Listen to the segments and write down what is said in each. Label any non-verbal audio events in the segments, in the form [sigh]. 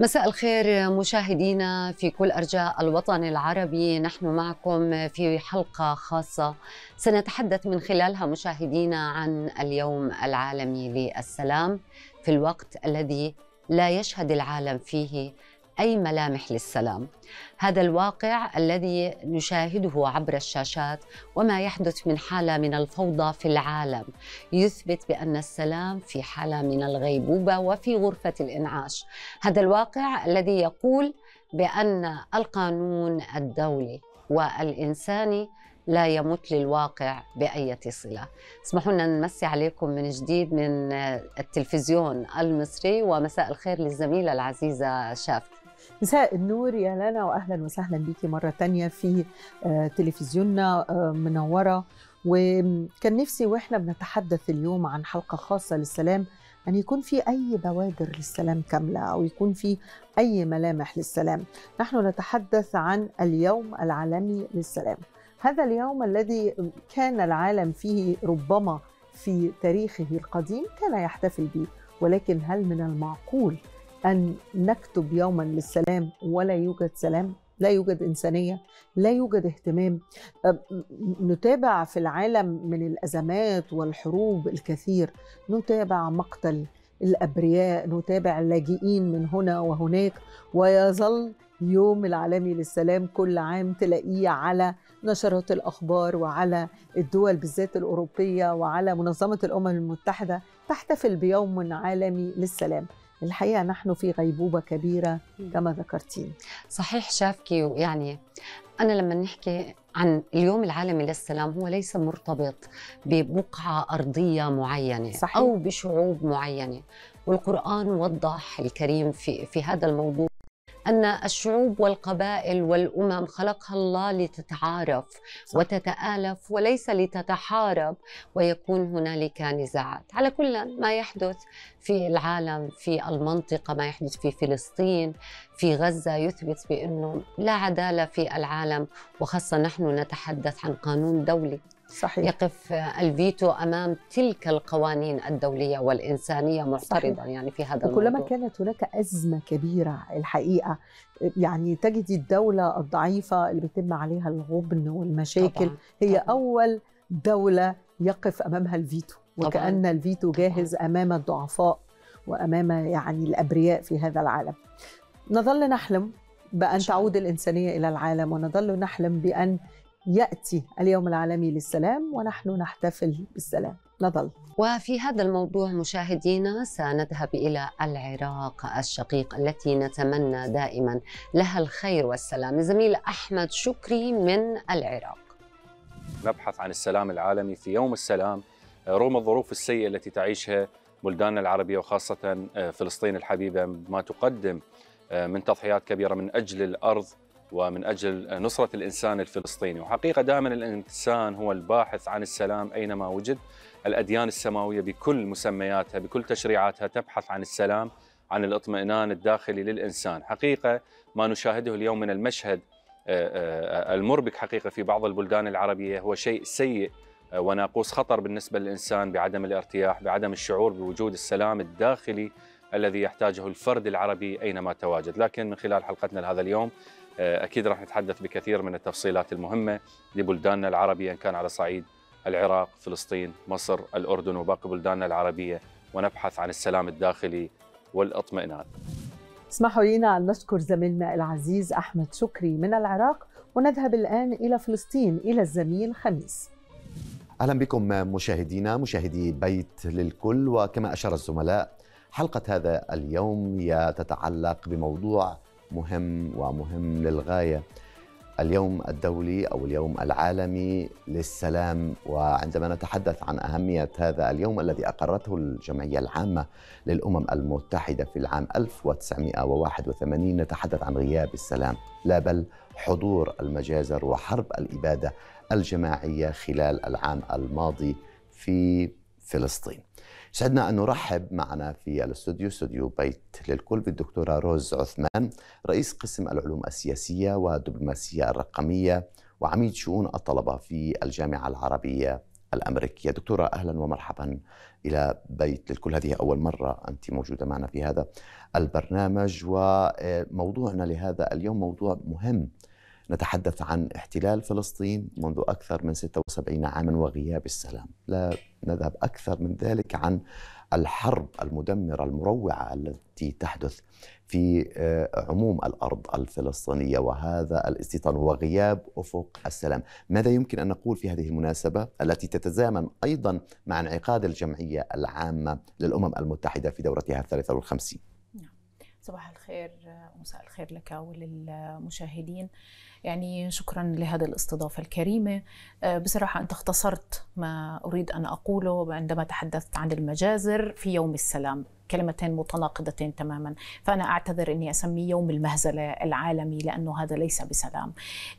مساء الخير مشاهدينا في كل ارجاء الوطن العربي نحن معكم في حلقه خاصه سنتحدث من خلالها مشاهدينا عن اليوم العالمي للسلام في الوقت الذي لا يشهد العالم فيه اي ملامح للسلام هذا الواقع الذي نشاهده عبر الشاشات وما يحدث من حاله من الفوضى في العالم يثبت بان السلام في حاله من الغيبوبه وفي غرفه الانعاش هذا الواقع الذي يقول بان القانون الدولي والانساني لا يمت للواقع بأية صلة اسمحوا لنا نمسي عليكم من جديد من التلفزيون المصري ومساء الخير للزميلة العزيزة شافت مساء النور يا لنا واهلا وسهلا بيكي مره تانية في آه، تلفزيوننا آه، منوره وكان نفسي واحنا بنتحدث اليوم عن حلقه خاصه للسلام ان يكون في اي بوادر للسلام كامله او يكون في اي ملامح للسلام نحن نتحدث عن اليوم العالمي للسلام هذا اليوم الذي كان العالم فيه ربما في تاريخه القديم كان يحتفل به ولكن هل من المعقول أن نكتب يوما للسلام ولا يوجد سلام لا يوجد إنسانية لا يوجد اهتمام نتابع في العالم من الأزمات والحروب الكثير نتابع مقتل الأبرياء نتابع اللاجئين من هنا وهناك ويظل يوم العالمي للسلام كل عام تلاقيه على نشرات الأخبار وعلى الدول بالذات الأوروبية وعلى منظمة الأمم المتحدة تحتفل بيوم عالمي للسلام الحقيقه نحن في غيبوبه كبيره كما ذكرتين صحيح شافكي يعني انا لما نحكي عن اليوم العالمي للسلام هو ليس مرتبط ببقعه ارضيه معينه صحيح. او بشعوب معينه والقران وضح الكريم في في هذا الموضوع أن الشعوب والقبائل والأمم خلقها الله لتتعارف وتتآلف وليس لتتحارب ويكون هنالك نزاعات على كل ما يحدث في العالم في المنطقة ما يحدث في فلسطين في غزة يثبت بأنه لا عدالة في العالم وخاصة نحن نتحدث عن قانون دولي صحيح. يقف الفيتو امام تلك القوانين الدوليه والانسانيه معترضا صحيح. يعني في هذا الموضوع كلما كانت هناك ازمه كبيره الحقيقه يعني تجدي الدوله الضعيفه اللي بيتم عليها الغبن والمشاكل طبعا. هي طبعا. اول دوله يقف امامها الفيتو وكان طبعا. الفيتو جاهز طبعا. امام الضعفاء وامام يعني الابرياء في هذا العالم نظل نحلم بأن تعود الإنسانية إلى العالم ونظل نحلم بأن ياتي اليوم العالمي للسلام ونحن نحتفل بالسلام نظل وفي هذا الموضوع مشاهدينا سنذهب الى العراق الشقيق التي نتمنى دائما لها الخير والسلام زميل احمد شكري من العراق نبحث عن السلام العالمي في يوم السلام آه، رغم الظروف السيئه التي تعيشها بلداننا العربيه وخاصه آه، فلسطين الحبيبه ما تقدم آه، من تضحيات كبيره من اجل الارض ومن أجل نصرة الإنسان الفلسطيني وحقيقة دائما الإنسان هو الباحث عن السلام أينما وجد الأديان السماوية بكل مسمياتها بكل تشريعاتها تبحث عن السلام عن الاطمئنان الداخلي للإنسان حقيقة ما نشاهده اليوم من المشهد آه، آه، آه، المربك حقيقة في بعض البلدان العربية هو شيء سيء وناقوس خطر بالنسبة للإنسان بعدم الارتياح بعدم الشعور بوجود السلام الداخلي الذي يحتاجه الفرد العربي أينما تواجد لكن من خلال حلقتنا لهذا اليوم آه، أكيد راح نتحدث بكثير من التفصيلات المهمة لبلداننا العربية إن كان على صعيد العراق فلسطين مصر الأردن وباقي بلداننا العربية ونبحث عن السلام الداخلي والاطمئنان اسمحوا لينا أن نشكر زميلنا العزيز أحمد شكري من العراق ونذهب الآن إلى فلسطين إلى الزميل خميس أهلا بكم مشاهدينا مشاهدي بيت للكل وكما أشار الزملاء حلقة هذا اليوم تتعلق بموضوع مهم ومهم للغايه اليوم الدولي او اليوم العالمي للسلام وعندما نتحدث عن اهميه هذا اليوم الذي اقرته الجمعيه العامه للامم المتحده في العام 1981 نتحدث عن غياب السلام لا بل حضور المجازر وحرب الاباده الجماعيه خلال العام الماضي في فلسطين سعدنا أن نرحب معنا في الاستوديو استوديو بيت للكل بالدكتورة روز عثمان رئيس قسم العلوم السياسية والدبلوماسية الرقمية وعميد شؤون الطلبة في الجامعة العربية الأمريكية دكتورة أهلا ومرحبا إلى بيت للكل هذه أول مرة أنت موجودة معنا في هذا البرنامج وموضوعنا لهذا اليوم موضوع مهم نتحدث عن احتلال فلسطين منذ أكثر من 76 عاما وغياب السلام لا نذهب أكثر من ذلك عن الحرب المدمرة المروعة التي تحدث في آه، عموم الأرض الفلسطينية وهذا الاستيطان وغياب أفق السلام ماذا يمكن أن نقول في هذه المناسبة التي تتزامن أيضا مع انعقاد الجمعية العامة للأمم المتحدة في دورتها الثالثة والخمسين نعم. صباح الخير ومساء آه، الخير لك وللمشاهدين يعني شكرا لهذه الاستضافة الكريمة آه، بصراحة أنت اختصرت ما أريد أن أقوله عندما تحدثت عن المجازر في يوم السلام كلمتين متناقضتين تماما فأنا أعتذر أني أسميه يوم المهزلة العالمي لأنه هذا ليس بسلام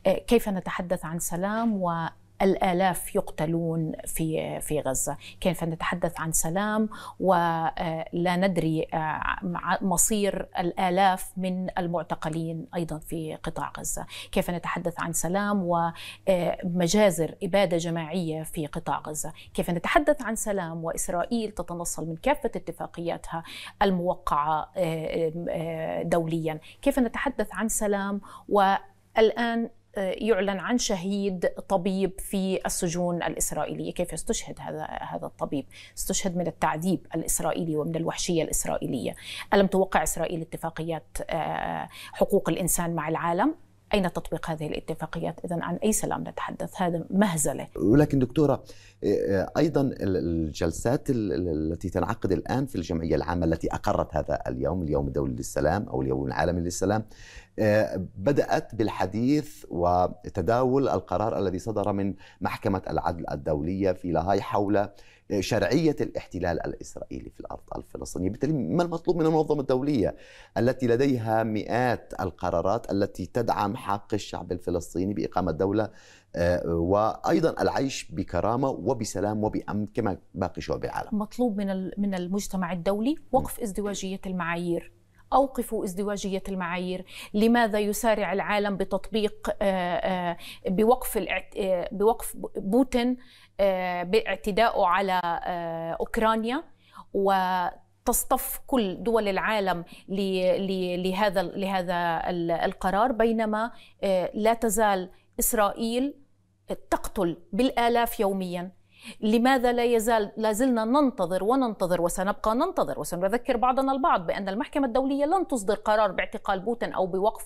آه، كيف نتحدث عن سلام و الالاف يقتلون في في غزه، كيف نتحدث عن سلام ولا آه، ندري آه، مصير الالاف من المعتقلين ايضا في قطاع غزه، كيف نتحدث عن سلام ومجازر آه، اباده جماعيه في قطاع غزه، كيف نتحدث عن سلام واسرائيل تتنصل من كافه اتفاقياتها الموقعه دوليا، كيف نتحدث عن سلام والان يعلن عن شهيد طبيب في السجون الإسرائيلية كيف استشهد هذا هذا الطبيب استشهد من التعذيب الإسرائيلي ومن الوحشية الإسرائيلية ألم توقع إسرائيل اتفاقيات آه، حقوق الإنسان مع العالم أين تطبيق هذه الاتفاقيات إذا عن أي سلام نتحدث هذا مهزلة ولكن دكتورة إيه، إيه، أيضا الجلسات التي تنعقد الآن في الجمعية العامة التي أقرت هذا اليوم اليوم الدولي للسلام أو اليوم العالمي للسلام إيه، بدأت بالحديث وتداول القرار الذي صدر من محكمة العدل الدولية في لاهاي حول شرعيه الاحتلال الاسرائيلي في الارض الفلسطينيه، بالتالي ما المطلوب من المنظمه الدوليه التي لديها مئات القرارات التي تدعم حق الشعب الفلسطيني باقامه دوله آه، وايضا العيش بكرامه وبسلام وبامن كما باقي شعوب العالم. مطلوب من من المجتمع الدولي وقف ازدواجيه المعايير أوقفوا ازدواجية المعايير لماذا يسارع العالم بتطبيق آه، آه، بوقف بوقف بوتين آه، باعتدائه على آه، اوكرانيا وتصطف كل دول العالم لهذا لهذا القرار بينما آه، لا تزال اسرائيل تقتل بالالاف يوميا لماذا لا يزال لا زلنا ننتظر وننتظر وسنبقى ننتظر وسنذكر بعضنا البعض بأن المحكمة الدولية لن تصدر قرار باعتقال بوتين أو بوقف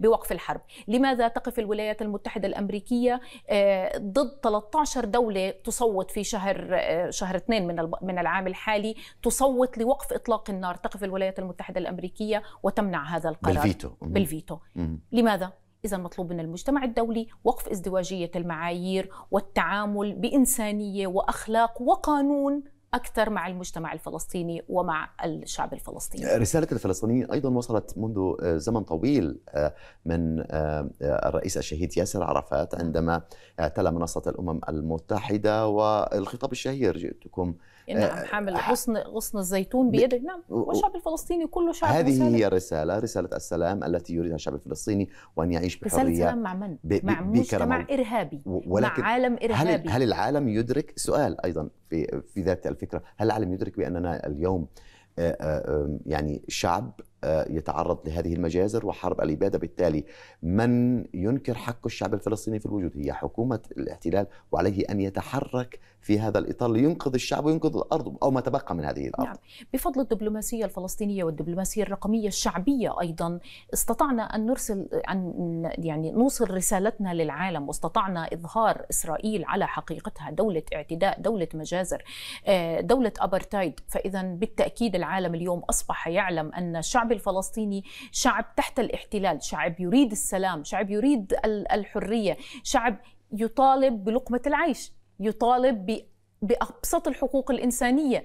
بوقف الحرب لماذا تقف الولايات المتحدة الأمريكية آه، ضد 13 دولة تصوت في شهر آه، شهر اثنين من من العام الحالي تصوت لوقف إطلاق النار تقف الولايات المتحدة الأمريكية وتمنع هذا القرار بالفيتو بالفيتو لماذا إذا مطلوب من المجتمع الدولي وقف ازدواجية المعايير والتعامل بإنسانية وأخلاق وقانون أكثر مع المجتمع الفلسطيني ومع الشعب الفلسطيني رسالة الفلسطينيين أيضا وصلت منذ آه، زمن طويل آه، من آه، الرئيس الشهيد ياسر عرفات عندما اعتلى منصة الأمم المتحدة والخطاب الشهير جئتكم إيه، نعم آه، حامل آه، غصن غصن الزيتون بيده نعم والشعب الفلسطيني كله شعب هذه مسالم. هي رساله رساله السلام التي يريدها الشعب الفلسطيني وان يعيش بحريه رساله السلام مع من؟ ب... مع مجتمع ارهابي ولكن مع عالم ارهابي هل, هل العالم يدرك سؤال ايضا في في ذات الفكره هل العالم يدرك باننا اليوم آه، يعني شعب يتعرض لهذه المجازر وحرب الإبادة بالتالي من ينكر حق الشعب الفلسطيني في الوجود هي حكومة الاحتلال وعليه أن يتحرك في هذا الإطار لينقذ الشعب وينقذ الأرض أو ما تبقى من هذه الأرض نعم. بفضل الدبلوماسية الفلسطينية والدبلوماسية الرقمية الشعبية أيضا استطعنا أن نرسل أن يعني نوصل رسالتنا للعالم واستطعنا إظهار إسرائيل على حقيقتها دولة اعتداء دولة مجازر آه، دولة أبرتايد فإذا بالتأكيد العالم اليوم أصبح يعلم أن الشعب الفلسطيني شعب تحت الاحتلال شعب يريد السلام شعب يريد الحرية شعب يطالب بلقمة العيش يطالب بأبسط الحقوق الإنسانية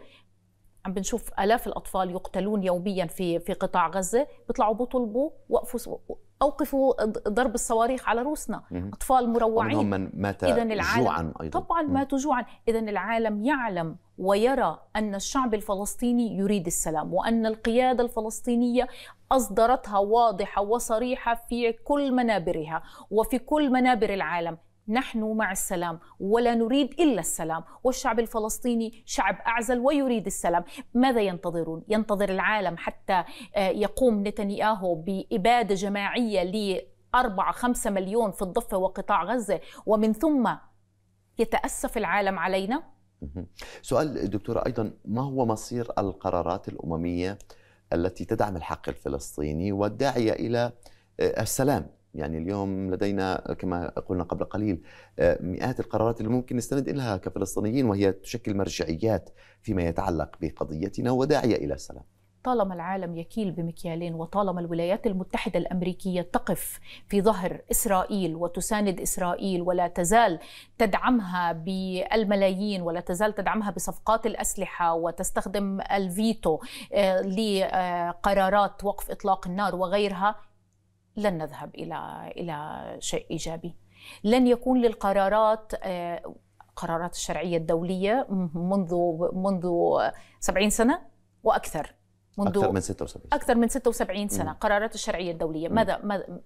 عم بنشوف آلاف الأطفال يقتلون يوميا في في قطاع غزة بيطلعوا بيطلبوا وقفوا أوقفوا ضرب الصواريخ على روسنا أطفال مروعين من مات إذا العالم جوعا أيضا. طبعا ماتوا جوعا إذا العالم يعلم ويرى أن الشعب الفلسطيني يريد السلام وأن القيادة الفلسطينية أصدرتها واضحة وصريحة في كل منابرها وفي كل منابر العالم نحن مع السلام ولا نريد الا السلام والشعب الفلسطيني شعب اعزل ويريد السلام ماذا ينتظرون ينتظر العالم حتى آه، يقوم نتنياهو باباده جماعيه ل 4 5 مليون في الضفه وقطاع غزه ومن ثم يتاسف العالم علينا سؤال دكتوره ايضا ما هو مصير القرارات الامميه التي تدعم الحق الفلسطيني والداعيه الى آه، السلام يعني اليوم لدينا كما قلنا قبل قليل آه، مئات القرارات اللي ممكن نستند إليها كفلسطينيين وهي تشكل مرجعيات فيما يتعلق بقضيتنا وداعية إلى السلام طالما العالم يكيل بمكيالين وطالما الولايات المتحده الامريكيه تقف في ظهر اسرائيل وتساند اسرائيل ولا تزال تدعمها بالملايين ولا تزال تدعمها بصفقات الاسلحه وتستخدم الفيتو آه، لقرارات وقف اطلاق النار وغيرها لن نذهب الى الى شيء ايجابي لن يكون للقرارات آه، قرارات الشرعيه الدوليه منذ منذ 70 سنه واكثر منذ أكثر من 76 أكثر من 76 سنة مم. قرارات الشرعية الدولية ماذا, ماذا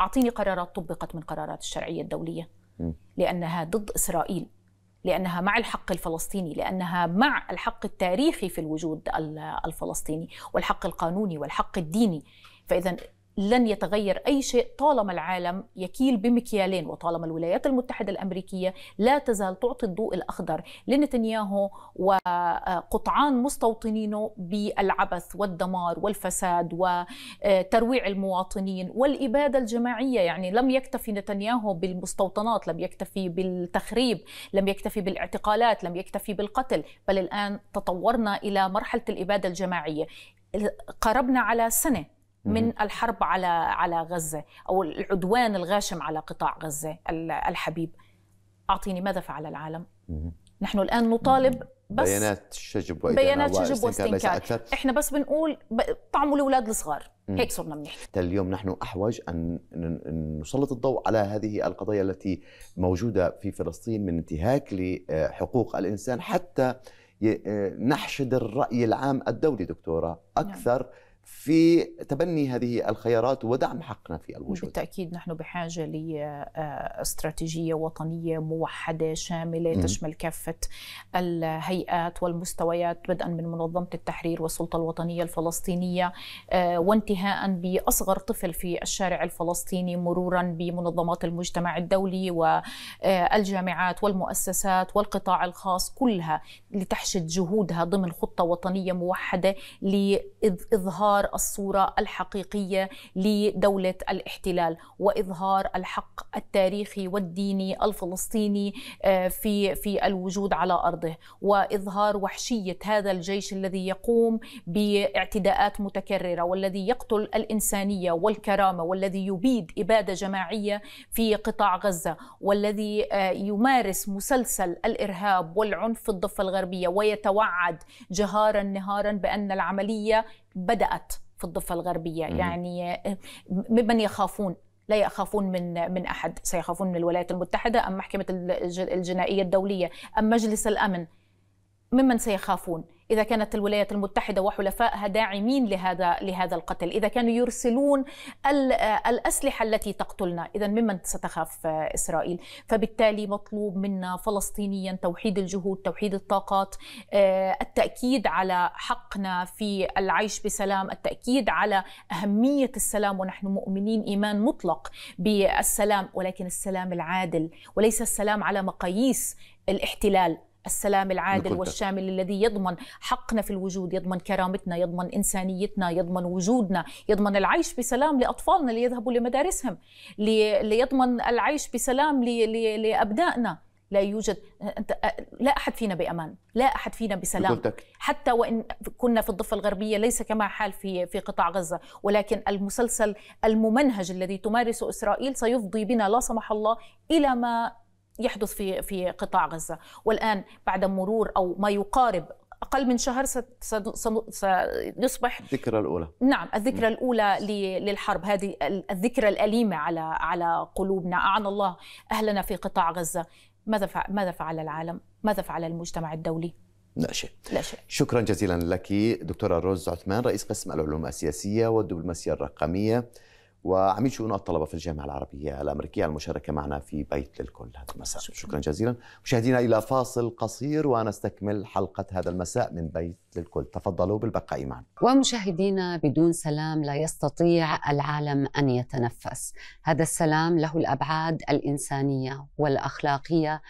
أعطيني قرارات طبقت من قرارات الشرعية الدولية مم. لأنها ضد إسرائيل لأنها مع الحق الفلسطيني لأنها مع الحق التاريخي في الوجود الفلسطيني والحق القانوني والحق الديني فإذا لن يتغير اي شيء طالما العالم يكيل بمكيالين وطالما الولايات المتحده الامريكيه لا تزال تعطي الضوء الاخضر لنتنياهو وقطعان مستوطنينه بالعبث والدمار والفساد وترويع المواطنين والاباده الجماعيه يعني لم يكتفي نتنياهو بالمستوطنات لم يكتفي بالتخريب لم يكتفي بالاعتقالات لم يكتفي بالقتل بل الان تطورنا الى مرحله الاباده الجماعيه قربنا على سنه من الحرب على على غزه او العدوان الغاشم على قطاع غزه الحبيب اعطيني ماذا فعل العالم؟ نحن الان نطالب بس بيانات شجب بيانات شجب واستنكار احنا بس بنقول طعموا الاولاد الصغار هيك صرنا بنحكي اليوم نحن احوج ان نسلط الضوء على هذه القضايا التي موجوده في فلسطين من انتهاك لحقوق الانسان حتى نحشد الراي العام الدولي دكتوره نعم. اكثر نعم. في تبني هذه الخيارات ودعم حقنا في الوجود بالتأكيد نحن بحاجة لاستراتيجية آه، وطنية موحدة شاملة م. تشمل كافة الهيئات والمستويات بدءا من منظمة التحرير والسلطة الوطنية الفلسطينية آه، وانتهاء بأصغر طفل في الشارع الفلسطيني مرورا بمنظمات المجتمع الدولي والجامعات آه، والمؤسسات والقطاع الخاص كلها لتحشد جهودها ضمن خطة وطنية موحدة لإظهار إظهار الصورة الحقيقية لدولة الاحتلال وإظهار الحق التاريخي والديني الفلسطيني آه، في في الوجود على أرضه وإظهار وحشية هذا الجيش الذي يقوم باعتداءات متكررة والذي يقتل الإنسانية والكرامة والذي يبيد إبادة جماعية في قطاع غزة والذي آه، يمارس مسلسل الإرهاب والعنف في الضفة الغربية ويتوعد جهارا نهارا بأن العملية بدأت في الضفة الغربية مم. يعني ممن يخافون لا يخافون من من احد سيخافون من الولايات المتحده ام محكمه الجنائيه الدوليه ام مجلس الامن ممن سيخافون إذا كانت الولايات المتحدة وحلفائها داعمين لهذا لهذا القتل إذا كانوا يرسلون الأسلحة التي تقتلنا إذا ممن ستخاف إسرائيل فبالتالي مطلوب منا فلسطينيا توحيد الجهود توحيد الطاقات آه، التأكيد على حقنا في العيش بسلام التأكيد على أهمية السلام ونحن مؤمنين إيمان مطلق بالسلام ولكن السلام العادل وليس السلام على مقاييس الاحتلال السلام العادل والشامل الذي يضمن حقنا في الوجود يضمن كرامتنا يضمن إنسانيتنا يضمن وجودنا يضمن العيش بسلام لأطفالنا ليذهبوا لمدارسهم ليضمن العيش بسلام لأبنائنا لا يوجد أنت لا أحد فينا بأمان لا أحد فينا بسلام بطلتك. حتى وإن كنا في الضفة الغربية ليس كما حال في في قطاع غزة ولكن المسلسل الممنهج الذي تمارسه إسرائيل سيفضي بنا لا سمح الله إلى ما يحدث في في قطاع غزه والان بعد مرور او ما يقارب اقل من شهر سيصبح الذكرى الاولى نعم الذكرى نعم. الاولى للحرب هذه الذكرى الاليمه على على قلوبنا اعان الله اهلنا في قطاع غزه ماذا فعل ماذا فعل العالم ماذا فعل المجتمع الدولي لا شيء لا شيء شكرا جزيلا لك دكتوره روز عثمان رئيس قسم العلوم السياسيه والدبلوماسيه الرقميه وعميد شؤون الطلبه في الجامعه العربيه الامريكيه المشاركه معنا في بيت للكل هذا المساء شكرا, شكرا جزيلا مشاهدينا الى فاصل قصير ونستكمل حلقه هذا المساء من بيت للكل تفضلوا بالبقاء معنا ومشاهدينا بدون سلام لا يستطيع العالم ان يتنفس هذا السلام له الابعاد الانسانيه والاخلاقيه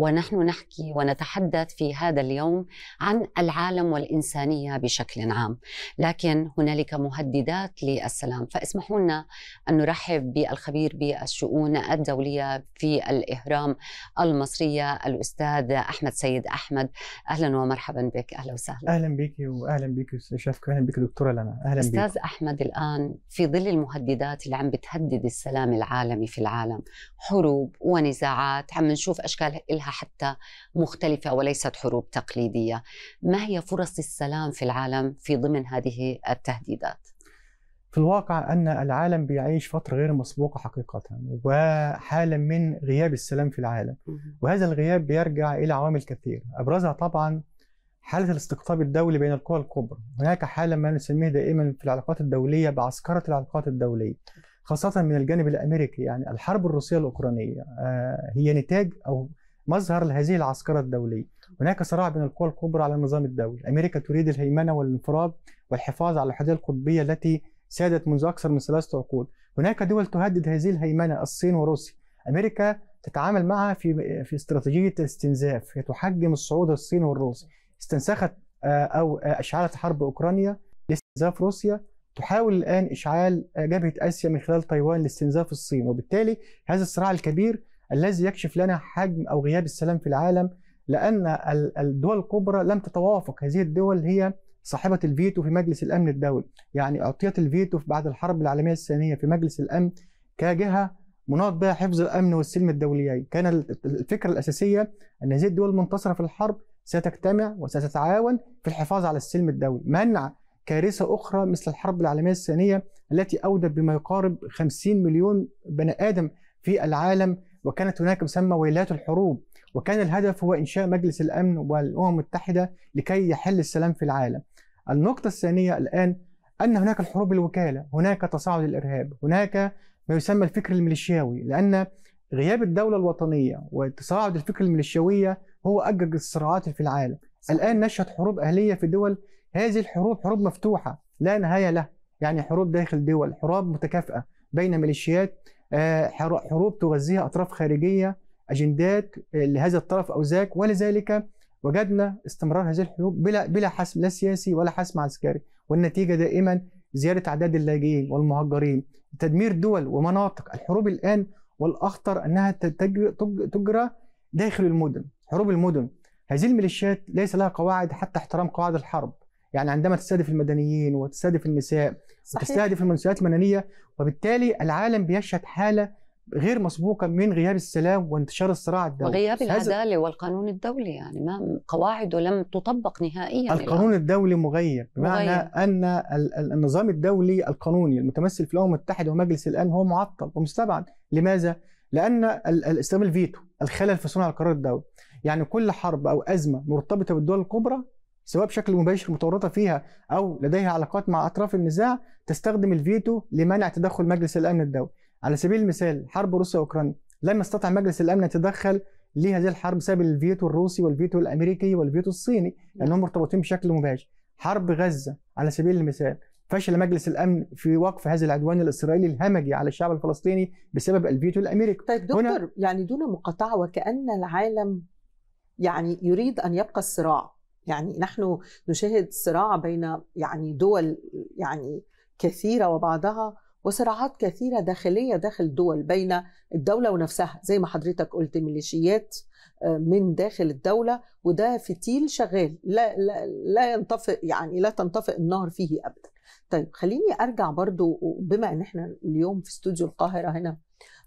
ونحن نحكي ونتحدث في هذا اليوم عن العالم والإنسانية بشكل عام لكن هنالك مهددات للسلام فاسمحوا لنا أن نرحب بالخبير بالشؤون الدولية في الإهرام المصرية الأستاذ أحمد سيد أحمد أهلا ومرحبا بك أهلا وسهلا أهلا بك وأهلا بك شافك أهلا بك دكتورة لنا أهلا بك أستاذ أحمد الآن في ظل المهددات اللي عم بتهدد السلام العالمي في العالم حروب ونزاعات عم نشوف أشكال إلها حتى مختلفه وليست حروب تقليديه. ما هي فرص السلام في العالم في ضمن هذه التهديدات؟ في الواقع ان العالم بيعيش فتره غير مسبوقه حقيقه وحاله من غياب السلام في العالم وهذا الغياب بيرجع الى عوامل كثيره ابرزها طبعا حاله الاستقطاب الدولي بين القوى الكبرى هناك حاله ما نسميه دائما في العلاقات الدوليه بعسكره العلاقات الدوليه خاصه من الجانب الامريكي يعني الحرب الروسيه الاوكرانيه آه، هي نتاج او مظهر لهذه العسكرة الدولية هناك صراع بين القوى الكبرى على النظام الدولي أمريكا تريد الهيمنة والانفراد والحفاظ على الحدود القطبية التي سادت منذ أكثر من ثلاثة عقود هناك دول تهدد هذه الهيمنة الصين وروسيا أمريكا تتعامل معها في في استراتيجية استنزاف هي تحجم الصعود الصين والروس استنسخت آه، أو آه، أشعلت حرب أوكرانيا لاستنزاف روسيا تحاول الآن إشعال جبهة آسيا من خلال تايوان لاستنزاف الصين وبالتالي هذا الصراع الكبير الذي يكشف لنا حجم او غياب السلام في العالم لان الدول الكبرى لم تتوافق هذه الدول هي صاحبة الفيتو في مجلس الأمن الدولي يعني أعطيت الفيتو بعد الحرب العالمية الثانية في مجلس الأمن كجهة مناط بها حفظ الأمن والسلم الدوليين كان الفكرة الأساسية أن هذه الدول المنتصرة في الحرب ستجتمع وستتعاون في الحفاظ على السلم الدولي منع كارثة أخرى مثل الحرب العالمية الثانية التي أودت بما يقارب 50 مليون بني آدم في العالم وكانت هناك مسمى ويلات الحروب وكان الهدف هو إنشاء مجلس الأمن والأمم المتحدة لكي يحل السلام في العالم النقطة الثانية الآن أن هناك الحروب الوكالة هناك تصاعد الإرهاب هناك ما يسمى الفكر الميليشياوي لأن غياب الدولة الوطنية وتصاعد الفكر الميليشياوية هو أجج الصراعات في العالم الآن نشهد حروب أهلية في دول هذه الحروب حروب مفتوحة لا نهاية لها يعني حروب داخل دول حروب متكافئة بين ميليشيات آه، حروب تغذيها أطراف خارجية أجندات آه، لهذا الطرف أو ذاك ولذلك وجدنا استمرار هذه الحروب بلا بلا حسم لا سياسي ولا حسم عسكري والنتيجة دائما زيادة أعداد اللاجئين والمهجرين تدمير دول ومناطق الحروب الآن والأخطر أنها تجرى داخل المدن حروب المدن هذه الميليشيات ليس لها قواعد حتى احترام قواعد الحرب يعني عندما تستهدف المدنيين وتستهدف النساء بتستهدف وتستهدف المنشآت المدنية وبالتالي العالم بيشهد حالة غير مسبوقة من غياب السلام وانتشار الصراع الدولي وغياب العدالة والقانون الدولي يعني ما قواعده لم تطبق نهائيا القانون الدولي مغير بمعنى مغير. أن النظام الدولي القانوني المتمثل في الأمم المتحدة ومجلس الآن هو معطل ومستبعد لماذا؟ لأن استخدام الفيتو الخلل في صنع القرار الدولي يعني كل حرب أو أزمة مرتبطة بالدول الكبرى سواء بشكل مباشر متورطة فيها أو لديها علاقات مع أطراف النزاع تستخدم الفيتو لمنع تدخل مجلس الأمن الدولي على سبيل المثال حرب روسيا أوكرانيا لم يستطع مجلس الأمن أن يتدخل لهذه الحرب بسبب الفيتو الروسي والفيتو الأمريكي والفيتو الصيني لأنهم مرتبطين بشكل مباشر حرب غزة على سبيل المثال فشل مجلس الامن في وقف هذا العدوان الاسرائيلي الهمجي على الشعب الفلسطيني بسبب الفيتو الامريكي طيب دكتور هنا يعني دون مقاطعه وكان العالم يعني يريد ان يبقى الصراع يعني نحن نشاهد صراع بين يعني دول يعني كثيره وبعضها وصراعات كثيره داخليه داخل دول بين الدوله ونفسها زي ما حضرتك قلت ميليشيات آه، من داخل الدوله وده فتيل شغال لا لا لا ينطفئ يعني لا تنطفئ النار فيه ابدا طيب خليني ارجع برضو بما ان احنا اليوم في استوديو القاهره هنا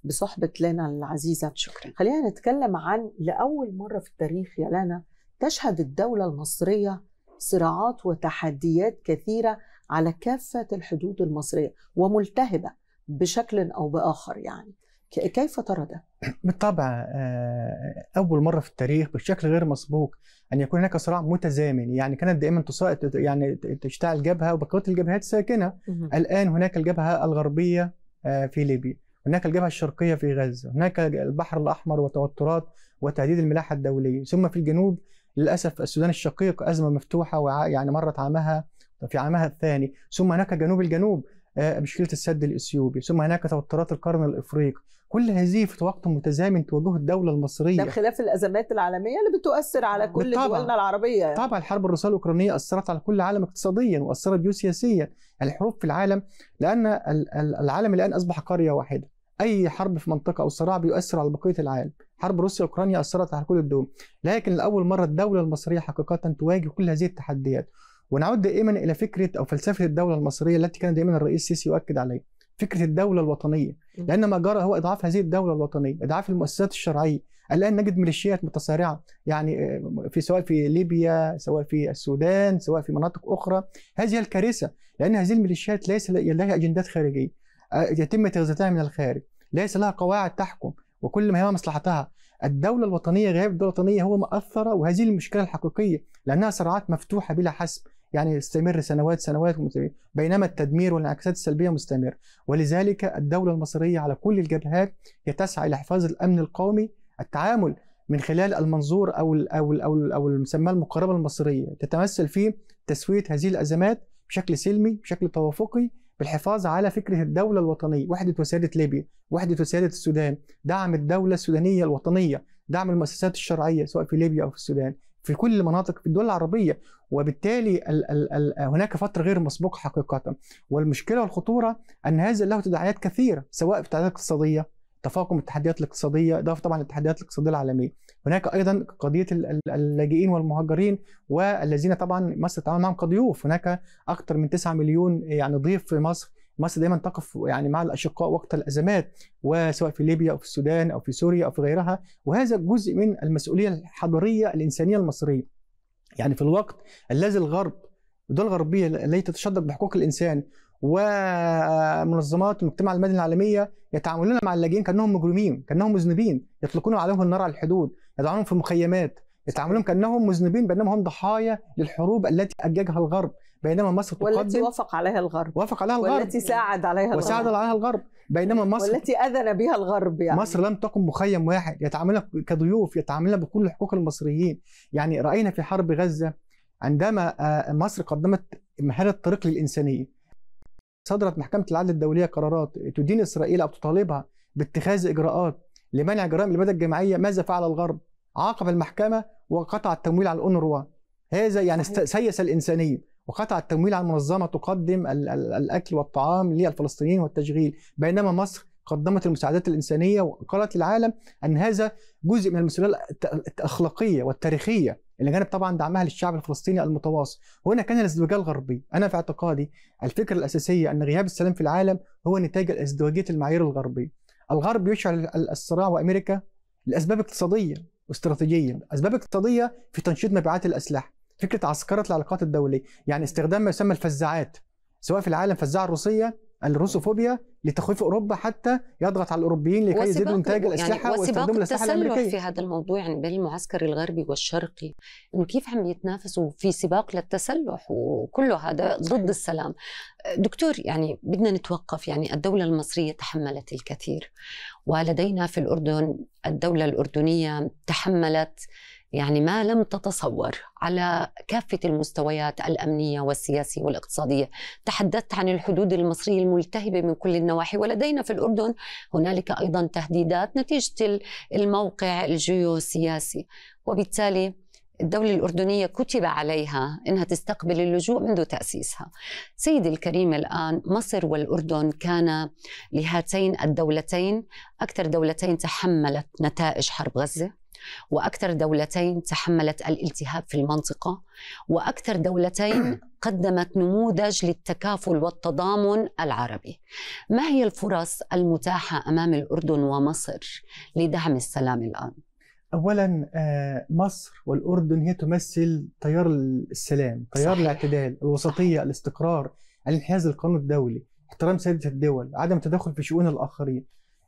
بصحبه لانا العزيزه شكرا خلينا نتكلم عن لاول مره في التاريخ يا لانا تشهد الدولة المصرية صراعات وتحديات كثيرة على كافة الحدود المصرية وملتهبة بشكل أو بآخر يعني كيف ترى ده؟ بالطبع آه، أول مرة في التاريخ بشكل غير مسبوق أن يكون هناك صراع متزامن يعني كانت دائما تصائد يعني تشتعل جبهة وبقيت الجبهات ساكنة الآن هناك الجبهة الغربية آه، في ليبيا هناك الجبهة الشرقية في غزة هناك البحر الأحمر وتوترات وتهديد الملاحة الدولية ثم في الجنوب للاسف السودان الشقيق ازمه مفتوحه ويعني مرت عامها في عامها الثاني ثم هناك جنوب الجنوب آه، مشكله السد الاثيوبي ثم هناك توترات القرن الافريقي كل هذه في وقت متزامن تواجهه الدوله المصريه ده خلاف الازمات العالميه اللي بتؤثر على كل بالطبع. دولنا العربيه يعني. طبعا الحرب الروسيه الاوكرانيه اثرت على كل العالم اقتصاديا واثرت جيوسياسيا سياسيا الحروب في العالم لان العالم الان اصبح قريه واحده اي حرب في منطقه او صراع بيؤثر على بقيه العالم حرب روسيا الاوكرانيه اثرت على كل الدول لكن لاول مره الدوله المصريه حقيقه تواجه كل هذه التحديات ونعود دائما الى فكره او فلسفه الدوله المصريه التي كان دائما الرئيس السيسي يؤكد عليها فكره الدوله الوطنيه لان ما جرى هو اضعاف هذه الدوله الوطنيه اضعاف المؤسسات الشرعيه الان نجد ميليشيات متسارعه يعني آه، في سواء في ليبيا سواء في السودان سواء في مناطق اخرى هذه الكارثه لان هذه الميليشيات ليس لها اجندات خارجيه آه، يتم تغذيتها من الخارج ليس لها قواعد تحكم وكل ما هي مصلحتها الدولة الوطنية غياب الدولة الوطنية هو مؤثره وهذه المشكلة الحقيقية لأنها صراعات مفتوحة بلا حسب يعني تستمر سنوات سنوات بينما التدمير والانعكاسات السلبية مستمرة ولذلك الدولة المصرية على كل الجبهات تسعى إلى حفاظ الأمن القومي التعامل من خلال المنظور او الـ او الـ او, أو المسمى المقاربه المصريه تتمثل في تسويه هذه الازمات بشكل سلمي بشكل توافقي بالحفاظ على فكره الدوله الوطنيه، وحده وسياده ليبيا، وحده وسياده السودان، دعم الدوله السودانيه الوطنيه، دعم المؤسسات الشرعيه سواء في ليبيا او في السودان، في كل المناطق في الدول العربيه، وبالتالي ال ال ال هناك فتره غير مسبوقه حقيقه، والمشكله والخطوره ان هذا له تداعيات كثيره سواء في تداعيات اقتصاديه تفاقم التحديات الاقتصاديه اضافه طبعا للتحديات الاقتصاديه العالميه هناك ايضا قضيه اللاجئين والمهاجرين والذين طبعا مصر تتعامل معهم كضيوف هناك اكثر من 9 مليون يعني ضيف في مصر مصر دايما تقف يعني مع الاشقاء وقت الازمات وسواء في ليبيا او في السودان او في سوريا او في غيرها وهذا جزء من المسؤوليه الحضاريه الانسانيه المصريه يعني في الوقت الذي الغرب الدول الغربيه التي تتشدد بحقوق الانسان ومنظمات المجتمع المدني العالميه يتعاملون مع اللاجئين كانهم مجرمين كانهم مذنبين يطلقون عليهم النار على الحدود يضعونهم في مخيمات يتعاملون كانهم مذنبين بأنهم هم ضحايا للحروب التي اججها الغرب بينما مصر تقدم والتي وافق عليها الغرب وافق عليها الغرب والتي ساعد عليها الغرب وساعد عليها الغرب بينما مصر والتي اذن بها الغرب يعني مصر لم تقم مخيم واحد يتعاملون كضيوف يتعاملون بكل حقوق المصريين يعني راينا في حرب غزه عندما آه، مصر قدمت مهارة الطريق للإنسانية صدرت محكمه العدل الدوليه قرارات تدين اسرائيل او تطالبها باتخاذ اجراءات لمنع جرائم الاباده الجماعيه ماذا فعل الغرب؟ عاقب المحكمه وقطع التمويل على الأونروا هذا يعني سيس الانسانيه وقطع التمويل على منظمه تقدم الاكل والطعام للفلسطينيين والتشغيل بينما مصر قدمت المساعدات الانسانيه وقالت للعالم ان هذا جزء من المسؤوليه الاخلاقيه والتاريخيه الى جانب طبعا دعمها للشعب الفلسطيني المتواصل وهنا كان الازدواجيه الغربيه انا في اعتقادي الفكره الاساسيه ان غياب السلام في العالم هو نتاج الازدواجيه المعايير الغربيه الغرب يشعل الصراع وامريكا لاسباب اقتصاديه واستراتيجيه اسباب اقتصاديه في تنشيط مبيعات الاسلحه فكره عسكره العلاقات الدوليه يعني استخدام ما يسمى الفزاعات سواء في العالم فزاعه الروسيه الروسوفوبيا لتخويف اوروبا حتى يضغط على الاوروبيين لكي يزيدوا انتاج يعني الاسلحه يعني واستخدام الاسلحه الامريكيه في هذا الموضوع يعني بين المعسكر الغربي والشرقي انه كيف عم يتنافسوا في سباق للتسلح وكله هذا ضد السلام دكتور يعني بدنا نتوقف يعني الدوله المصريه تحملت الكثير ولدينا في الاردن الدوله الاردنيه تحملت يعني ما لم تتصور على كافة المستويات الأمنية والسياسية والاقتصادية تحدثت عن الحدود المصرية الملتهبة من كل النواحي ولدينا في الأردن هنالك أيضا تهديدات نتيجة الموقع الجيوسياسي وبالتالي الدولة الأردنية كتب عليها أنها تستقبل اللجوء منذ تأسيسها سيدي الكريم الآن مصر والأردن كان لهاتين الدولتين أكثر دولتين تحملت نتائج حرب غزة وأكثر دولتين تحملت الالتهاب في المنطقة وأكثر دولتين [clears throat] قدمت نموذج للتكافل والتضامن العربي ما هي الفرص المتاحة أمام الأردن ومصر لدعم السلام الآن؟ اولا آه، مصر والاردن هي تمثل تيار السلام تيار الاعتدال الوسطيه صحيح. الاستقرار الانحياز للقانون الدولي احترام سياده الدول عدم التدخل في شؤون الاخرين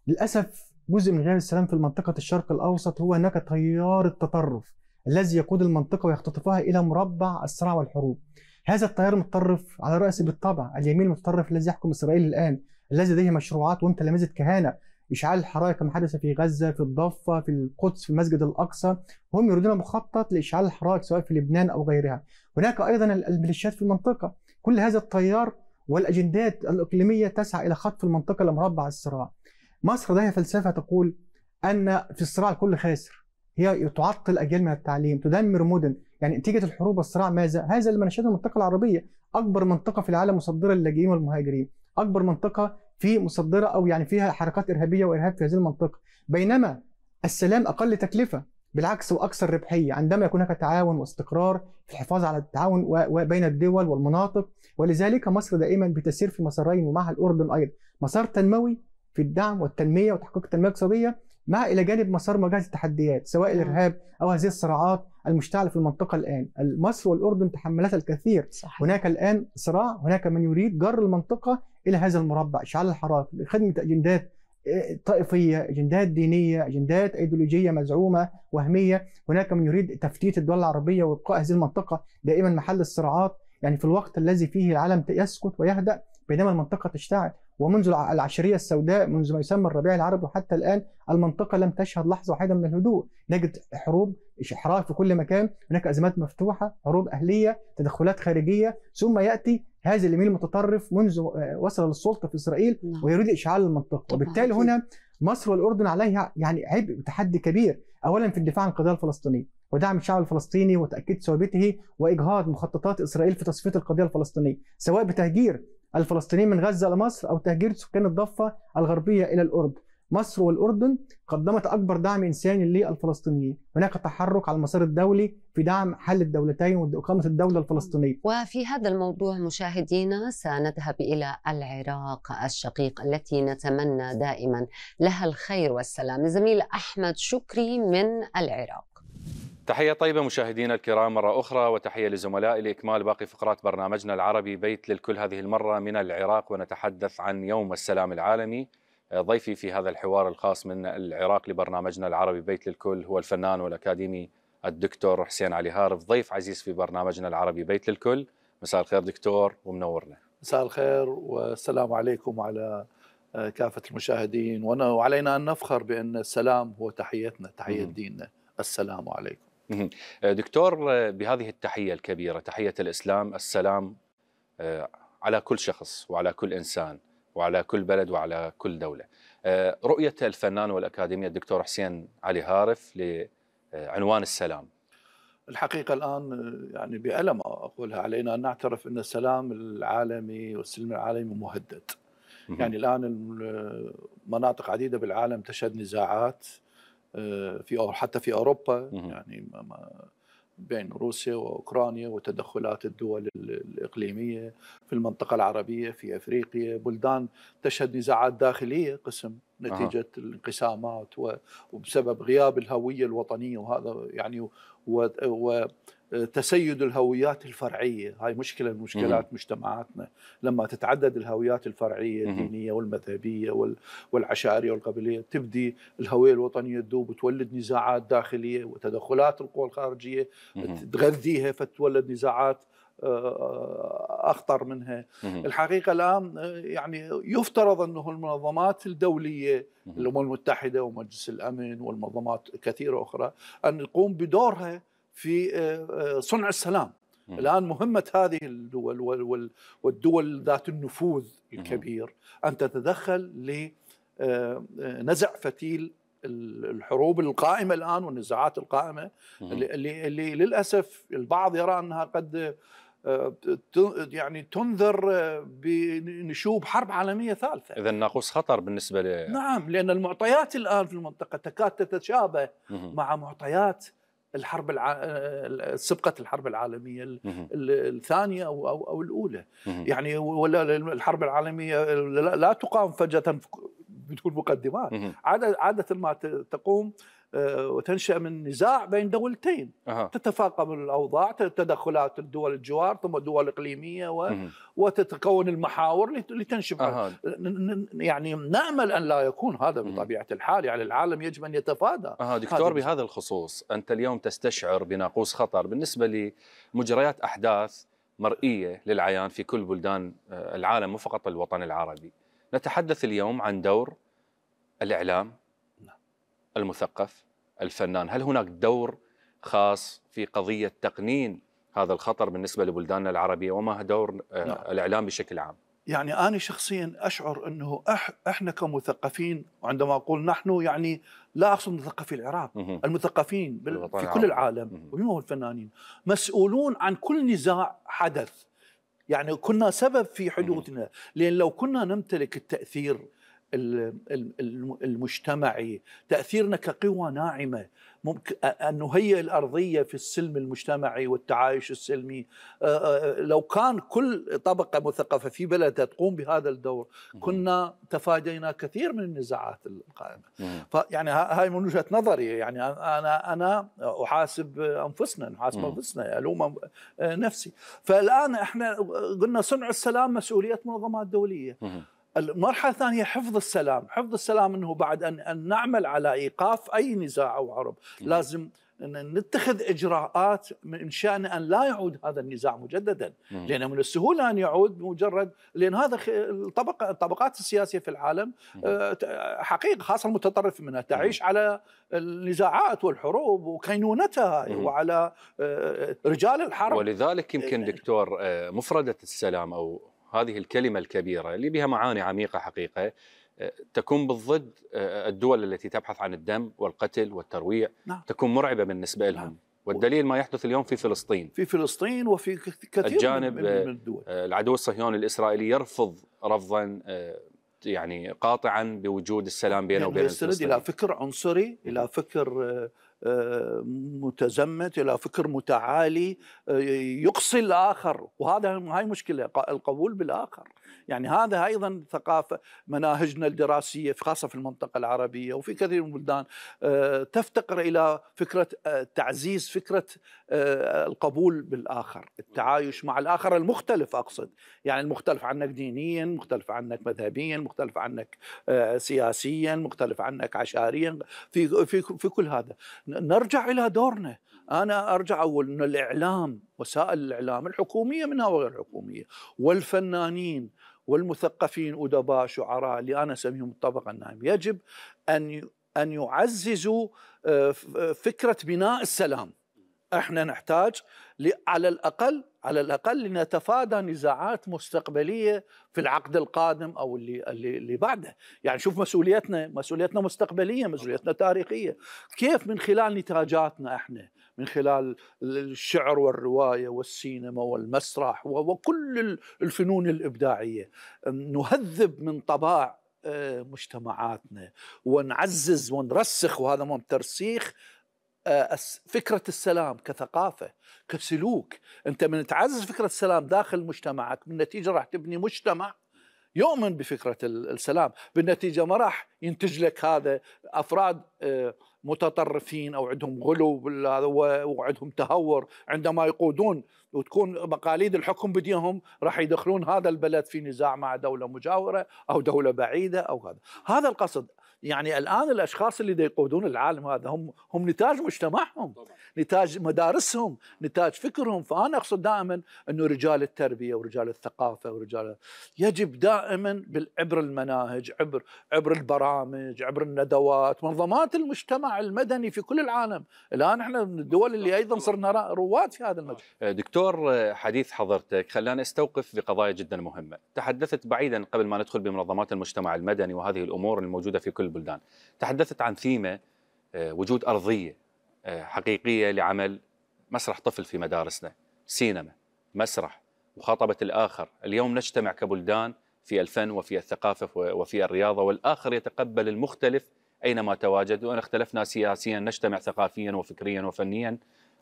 للاسف جزء من غياب السلام في منطقة الشرق الأوسط هو هناك تيار التطرف الذي يقود المنطقة ويختطفها إلى مربع الصراع والحروب هذا التيار المتطرف على رأس بالطبع اليمين المتطرف الذي يحكم إسرائيل الآن الذي لديه مشروعات وهم تلامذة كهانة إشعال الحرائق كما حدث في غزة في الضفة في القدس في المسجد الأقصى هم يريدون مخطط لإشعال الحرائق سواء في لبنان أو غيرها هناك أيضا الميليشيات في المنطقة كل هذا التيار والأجندات الإقليمية تسعى إلى خطف المنطقة لمربع الصراع مصر لديها فلسفه تقول ان في الصراع كل خاسر هي تعطل اجيال من التعليم تدمر مدن يعني نتيجه الحروب والصراع ماذا هذا اللي منشأته المنطقه العربيه اكبر منطقه في العالم مصدره للاجئين والمهاجرين اكبر منطقه في مصدره او يعني فيها حركات ارهابيه وارهاب في هذه المنطقه بينما السلام اقل تكلفه بالعكس واكثر ربحيه عندما يكون هناك تعاون واستقرار في الحفاظ على التعاون بين الدول والمناطق ولذلك مصر دائما بتسير في مسارين ومعها الاردن ايضا مسار تنموي في الدعم والتنميه وتحقيق التنميه الاقتصاديه مع الى جانب مسار مواجهه التحديات سواء نعم. الارهاب او هذه الصراعات المشتعله في المنطقه الان، مصر والاردن تحملتا الكثير، صحيح. هناك الان صراع، هناك من يريد جر المنطقه الى هذا المربع، اشعال الحراك، لخدمه اجندات آه، طائفيه، اجندات دينيه، اجندات ايديولوجيه مزعومه وهميه، هناك من يريد تفتيت الدول العربيه وابقاء هذه المنطقه دائما محل الصراعات، يعني في الوقت الذي فيه العالم يسكت ويهدأ بينما المنطقه تشتعل ومنذ العشرية السوداء منذ ما يسمى الربيع العربي وحتى الآن المنطقة لم تشهد لحظة واحدة من الهدوء نجد حروب إحراق في كل مكان هناك أزمات مفتوحة حروب أهلية تدخلات خارجية ثم يأتي هذا اليمين المتطرف منذ آه، وصل للسلطة في إسرائيل نعم. ويريد إشعال المنطقة وبالتالي هنا مصر والأردن عليها يعني عبء وتحدي كبير أولا في الدفاع عن القضية الفلسطينية ودعم الشعب الفلسطيني وتأكيد ثوابته وإجهاض مخططات إسرائيل في تصفية القضية الفلسطينية سواء بتهجير الفلسطينيين من غزة لمصر أو تهجير سكان الضفة الغربية إلى الأردن مصر والأردن قدمت أكبر دعم إنساني للفلسطينيين هناك تحرك على المسار الدولي في دعم حل الدولتين وإقامة الدولة الفلسطينية وفي هذا الموضوع مشاهدينا سنذهب إلى العراق الشقيق التي نتمنى دائما لها الخير والسلام زميل أحمد شكري من العراق تحية طيبة مشاهدينا الكرام مرة أخرى وتحية لزملائي لإكمال باقي فقرات برنامجنا العربي بيت للكل هذه المرة من العراق ونتحدث عن يوم السلام العالمي آه، ضيفي في هذا الحوار الخاص من العراق لبرنامجنا العربي بيت للكل هو الفنان والأكاديمي الدكتور حسين علي هارف ضيف عزيز في برنامجنا العربي بيت للكل مساء الخير دكتور ومنورنا مساء الخير والسلام عليكم على آه، كافة المشاهدين وعلينا أن نفخر بأن السلام هو تحيتنا تحية ديننا السلام عليكم آه، دكتور آه، بهذه التحية الكبيرة تحية الإسلام السلام آه، على كل شخص وعلى كل إنسان وعلى كل بلد وعلى كل دولة رؤية الفنان والأكاديمية الدكتور حسين علي هارف لعنوان السلام الحقيقة الآن يعني بألم أقولها علينا أن نعترف أن السلام العالمي والسلم العالمي مهدد يعني الآن مناطق عديدة بالعالم تشهد نزاعات آه، في حتى في اوروبا يعني بين روسيا واوكرانيا وتدخلات الدول الاقليميه في المنطقه العربيه في افريقيا بلدان تشهد نزاعات داخليه قسم نتيجه أه. الانقسامات وبسبب غياب الهويه الوطنيه وهذا يعني و و تسيد الهويات الفرعيه، هاي مشكله من مشكلات مجتمعاتنا، لما تتعدد الهويات الفرعيه الدينيه والمذهبيه والعشائريه والقبليه، تبدي الهويه الوطنيه تدوب وتولد نزاعات داخليه وتدخلات القوى الخارجيه تغذيها فتولد نزاعات آه، اخطر منها الحقيقه الان آه، يعني يفترض انه المنظمات الدوليه الامم المتحده ومجلس الامن والمنظمات كثيره اخرى ان تقوم بدورها في آه، آه، صنع السلام مم. الان مهمه هذه الدول والدول ذات النفوذ الكبير مم. ان تتدخل لنزع آه، فتيل الحروب القائمه الان والنزاعات القائمه اللي, اللي للاسف البعض يرى انها قد يعني تنذر بنشوب حرب عالمية ثالثة إذا ناقوس خطر بالنسبة ل نعم لأن المعطيات الآن في المنطقة تكاد تتشابه مع معطيات الحرب الع... آه، سبقة الحرب العالميه الثانيه او او, أو الاولى يعني ولا الحرب العالميه لا تقام فجاه بدون مقدمات عادة ما تقوم آه، وتنشا من نزاع بين دولتين أه. تتفاقم الاوضاع تدخلات الدول الجوار ثم الدول الاقليميه و... وتتكون المحاور لتنشب أه. يعني نامل ان لا يكون هذا بطبيعه الحال يعني العالم يجب ان يتفادى أه دكتور بهذا الخصوص انت اليوم تستشعر بناقوس خطر بالنسبه لمجريات احداث مرئيه للعيان في كل بلدان آه، العالم مو فقط الوطن العربي نتحدث اليوم عن دور الاعلام نعم. المثقف الفنان هل هناك دور خاص في قضيه تقنين هذا الخطر بالنسبه لبلداننا العربيه وما دور آه، نعم. الاعلام بشكل عام يعني انا شخصيا اشعر انه احنا كمثقفين وعندما اقول نحن يعني لا اقصد مثقفي العراق المثقفين في كل العالم وهم الفنانين مسؤولون عن كل نزاع حدث يعني كنا سبب في حدوثنا لان لو كنا نمتلك التاثير المجتمعي تأثيرنا كقوى ناعمة ممكن أن نهيئ الأرضية في السلم المجتمعي والتعايش السلمي لو كان كل طبقة مثقفة في بلدها تقوم بهذا الدور كنا تفادينا كثير من النزاعات القائمة فيعني هاي من وجهة نظري يعني أنا أنا أحاسب أنفسنا نحاسب أنفسنا ألوم نفسي فالآن إحنا قلنا صنع السلام مسؤولية منظمات دولية المرحلة الثانية حفظ السلام حفظ السلام أنه بعد أن, أن نعمل على إيقاف أي نزاع أو عرب لازم نتخذ إجراءات من شأن أن لا يعود هذا النزاع مجددا لأنه من السهولة أن يعود مجرد لأن هذا الطبق الطبقات السياسية في العالم آه، حقيقة خاصة المتطرفة منها تعيش على النزاعات والحروب وكينونتها وعلى آه، رجال الحرب ولذلك يمكن إيه. دكتور آه، مفردة السلام أو هذه الكلمة الكبيرة اللي بها معاني عميقة حقيقة آه، تكون بالضد آه، آه، الدول التي تبحث عن الدم والقتل والترويع نعم. تكون مرعبة بالنسبة نعم. لهم نعم. والدليل ما يحدث اليوم في فلسطين في فلسطين وفي كثير الجانب من الدول العدو الصهيوني الإسرائيلي يرفض رفضا يعني قاطعا بوجود السلام بينه يعني وبين يستند الى فكر عنصري الى فكر متزمت الى فكر متعالي آه، يقصي الاخر وهذا هاي مشكله القبول بالاخر يعني هذا ايضا ثقافه مناهجنا الدراسيه خاصه في المنطقه العربيه وفي كثير من البلدان آه، تفتقر الى فكره آه، تعزيز فكره القبول بالاخر، التعايش مع الاخر المختلف اقصد، يعني المختلف عنك دينيا، مختلف عنك مذهبيا، مختلف عنك سياسيا، مختلف عنك عشائريا، في في في كل هذا، نرجع الى دورنا انا ارجع اقول ان الاعلام وسائل الاعلام الحكوميه منها وغير الحكوميه والفنانين والمثقفين ادباء شعراء اللي انا اسميهم الطبقه النائمه يجب ان ان يعززوا آه، فكره بناء السلام احنا نحتاج على الاقل على الاقل لنتفادى نزاعات مستقبليه في العقد القادم او اللي اللي, اللي بعده، يعني شوف مسؤوليتنا مسؤوليتنا مستقبليه، مسؤوليتنا تاريخيه، كيف من خلال نتاجاتنا احنا من خلال الشعر والروايه والسينما والمسرح وكل الفنون الابداعيه نهذب من طباع آه، مجتمعاتنا ونعزز ونرسخ وهذا مهم ترسيخ آه، فكرة السلام كثقافة كسلوك أنت من تعزز فكرة السلام داخل مجتمعك بالنتيجة راح تبني مجتمع يؤمن بفكرة السلام بالنتيجة ما راح ينتج لك هذا أفراد آه، متطرفين أو عندهم غلو وعندهم تهور عندما يقودون وتكون مقاليد الحكم بديهم راح يدخلون هذا البلد في نزاع مع دولة مجاورة أو دولة بعيدة أو هذا هذا القصد يعني الان الاشخاص اللي يقودون العالم هذا هم هم نتاج مجتمعهم طبعا. نتاج مدارسهم نتاج فكرهم فانا اقصد دائما انه رجال التربيه ورجال الثقافه ورجال يجب دائما عبر المناهج عبر عبر البرامج عبر الندوات منظمات المجتمع المدني في كل العالم الان احنا من الدول اللي ايضا صرنا رواد في هذا المجال آه، دكتور آه، حديث حضرتك خلانا استوقف بقضايا جدا مهمه تحدثت بعيدا قبل ما ندخل بمنظمات المجتمع المدني وهذه الامور الموجوده في كل البلدان تحدثت عن ثيمة آه، وجود أرضية آه، حقيقية لعمل مسرح طفل في مدارسنا سينما مسرح مخاطبة الآخر اليوم نجتمع كبلدان في الفن وفي الثقافة وفي الرياضة والآخر يتقبل المختلف أينما تواجد وإن اختلفنا سياسيا نجتمع ثقافيا وفكريا وفنيا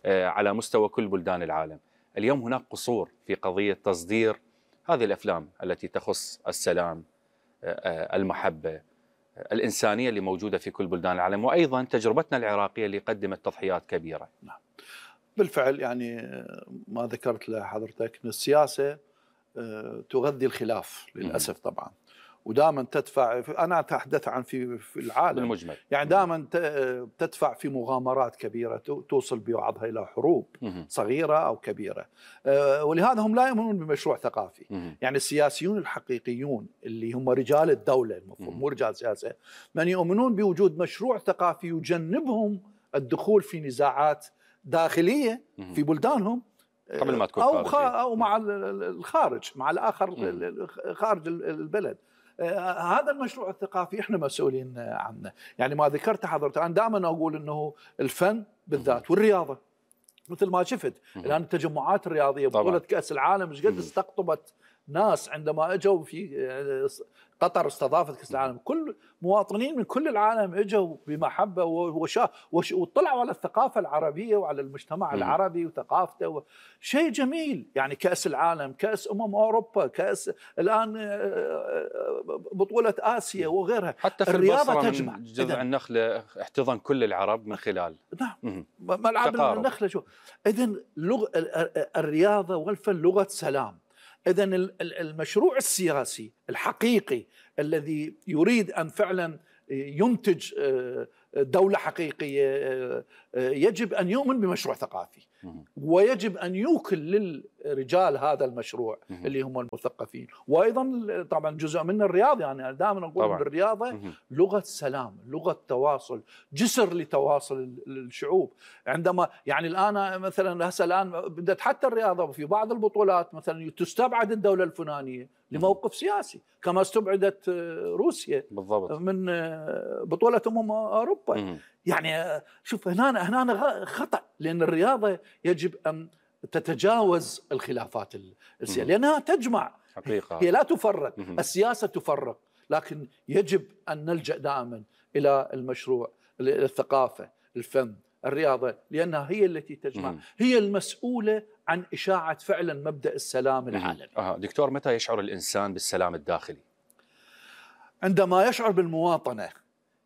آه، على مستوى كل بلدان العالم اليوم هناك قصور في قضية تصدير هذه الأفلام التي تخص السلام المحبة الإنسانية اللي موجودة في كل بلدان العالم وأيضا تجربتنا العراقية اللي قدمت تضحيات كبيرة نعم. بالفعل يعني ما ذكرت لحضرتك أن السياسة آه، تغذي الخلاف للأسف طبعا ودائما تدفع انا اتحدث عن في, في العالم بالمجمل يعني دائما تدفع في مغامرات كبيره توصل ببعضها الى حروب صغيره او كبيره آه، ولهذا هم لا يؤمنون بمشروع ثقافي يعني السياسيون الحقيقيون اللي هم رجال الدوله المفروض مو رجال سياسه من يؤمنون بوجود مشروع ثقافي يجنبهم الدخول في نزاعات داخليه في بلدانهم آه، قبل ما تكون او خارج او مع الخارج مع الاخر خارج البلد آه، هذا المشروع الثقافي احنا مسؤولين عنه يعني ما ذكرت حضرتك انا دائما اقول انه الفن بالذات والرياضه مثل ما شفت الان التجمعات الرياضيه بطوله كاس العالم ايش قد استقطبت ناس عندما اجوا في آه، قطر استضافت كاس العالم كل مواطنين من كل العالم اجوا بمحبه وطلعوا على الثقافه العربيه وعلى المجتمع العربي وثقافته شيء جميل يعني كاس العالم كاس امم اوروبا كاس الان آه، آه، بطوله اسيا وغيرها حتى في الرياضه تجمع جذع النخله احتضن كل العرب من خلال نعم ملعب النخله شو اذا الرياضه والفن لغه سلام اذا المشروع السياسي الحقيقي الذي يريد ان فعلا ينتج آه، دولة حقيقية آه، يجب أن يؤمن بمشروع ثقافي ويجب أن يوكل للرجال هذا المشروع اللي هم المثقفين وأيضا طبعا جزء من الرياضي يعني أنا دائما أقول طبعا. بالرياضة لغة سلام لغة تواصل جسر لتواصل الشعوب عندما يعني الآن مثلا هسه الآن بدأت حتى الرياضة في بعض البطولات مثلا تستبعد الدولة الفلانية لموقف سياسي كما استبعدت آه، روسيا بالضبط. من آه، بطولة أمم أوروبا مم. يعني آه، شوف هنا هنا خطأ لأن الرياضة يجب أن تتجاوز الخلافات السياسية لأنها تجمع حقيقة. هي لا تفرق مم. السياسة تفرق لكن يجب أن نلجأ دائما إلى المشروع الثقافة الفن الرياضة لأنها هي التي تجمع هي المسؤولة عن إشاعة فعلا مبدأ السلام العالمي آه. دكتور متى يشعر الإنسان بالسلام الداخلي؟ عندما يشعر بالمواطنة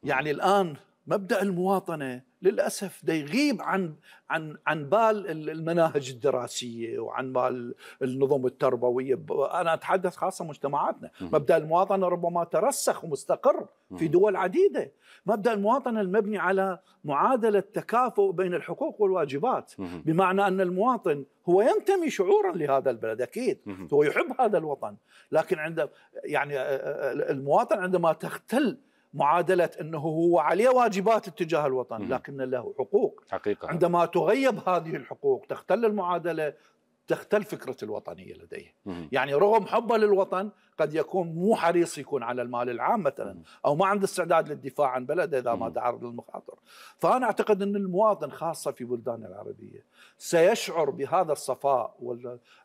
يعني الآن مبدأ المواطنة للاسف دا يغيب عن عن عن بال المناهج الدراسيه وعن بال النظم التربويه انا اتحدث خاصه مجتمعاتنا مبدا المواطنه ربما ترسخ ومستقر في دول عديده مبدا المواطنه المبني على معادله تكافؤ بين الحقوق والواجبات بمعنى ان المواطن هو ينتمي شعورا لهذا البلد اكيد هو يحب هذا الوطن لكن عند يعني آه، آه، آه، المواطن عندما تختل معادله انه هو عليه واجبات اتجاه الوطن لكن له حقوق حقيقه عندما تغيب هذه الحقوق تختل المعادله تختل فكرة الوطنية لديه مم. يعني رغم حبه للوطن قد يكون مو حريص يكون على المال العام مثلا أو ما عنده استعداد للدفاع عن بلده إذا ما تعرض للمخاطر فأنا أعتقد أن المواطن خاصة في بلدان العربية سيشعر بهذا الصفاء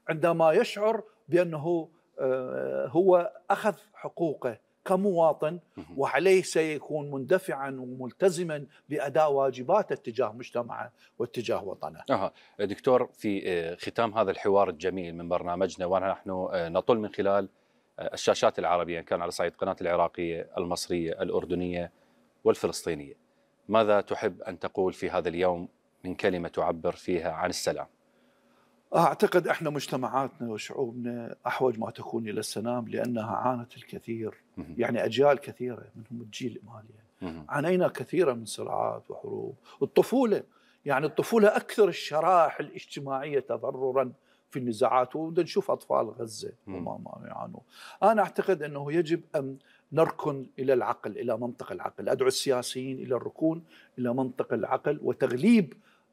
عندما يشعر بأنه آه، هو أخذ حقوقه كمواطن وعليه سيكون مندفعا وملتزما باداء واجباته تجاه مجتمعه واتجاه وطنه. اها دكتور في آه، ختام هذا الحوار الجميل من برنامجنا ونحن آه، نطل من خلال آه، الشاشات العربيه كان على صعيد قناه العراقيه، المصريه، الاردنيه والفلسطينيه. ماذا تحب ان تقول في هذا اليوم من كلمه تعبر فيها عن السلام؟ أعتقد إحنا مجتمعاتنا وشعوبنا أحوج ما تكون إلى السلام لأنها عانت الكثير يعني أجيال كثيرة منهم الجيل مالي عانينا كثيرا من صراعات وحروب الطفولة يعني الطفولة أكثر الشرائح الاجتماعية تضررا في النزاعات ونشوف أطفال غزة وما ما يعانون أنا أعتقد أنه يجب أن نركن إلى العقل إلى منطق العقل أدعو السياسيين إلى الركون إلى منطق العقل وتغليب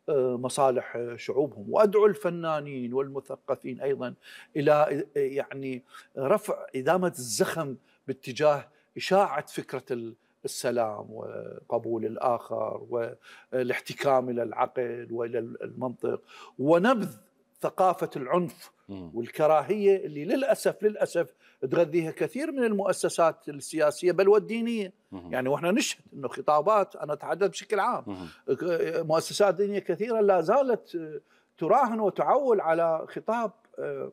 آه، مصالح آه، شعوبهم وادعو الفنانين والمثقفين ايضا الى آه، يعني رفع ادامه الزخم باتجاه اشاعه فكره السلام وقبول الاخر والاحتكام الى العقل والى المنطق ونبذ ثقافه العنف والكراهيه اللي للاسف للاسف تغذيها كثير من المؤسسات السياسيه بل والدينيه يعني واحنا نشهد انه خطابات انا اتحدث بشكل عام مؤسسات دينيه كثيره لا زالت تراهن وتعول على خطاب آه،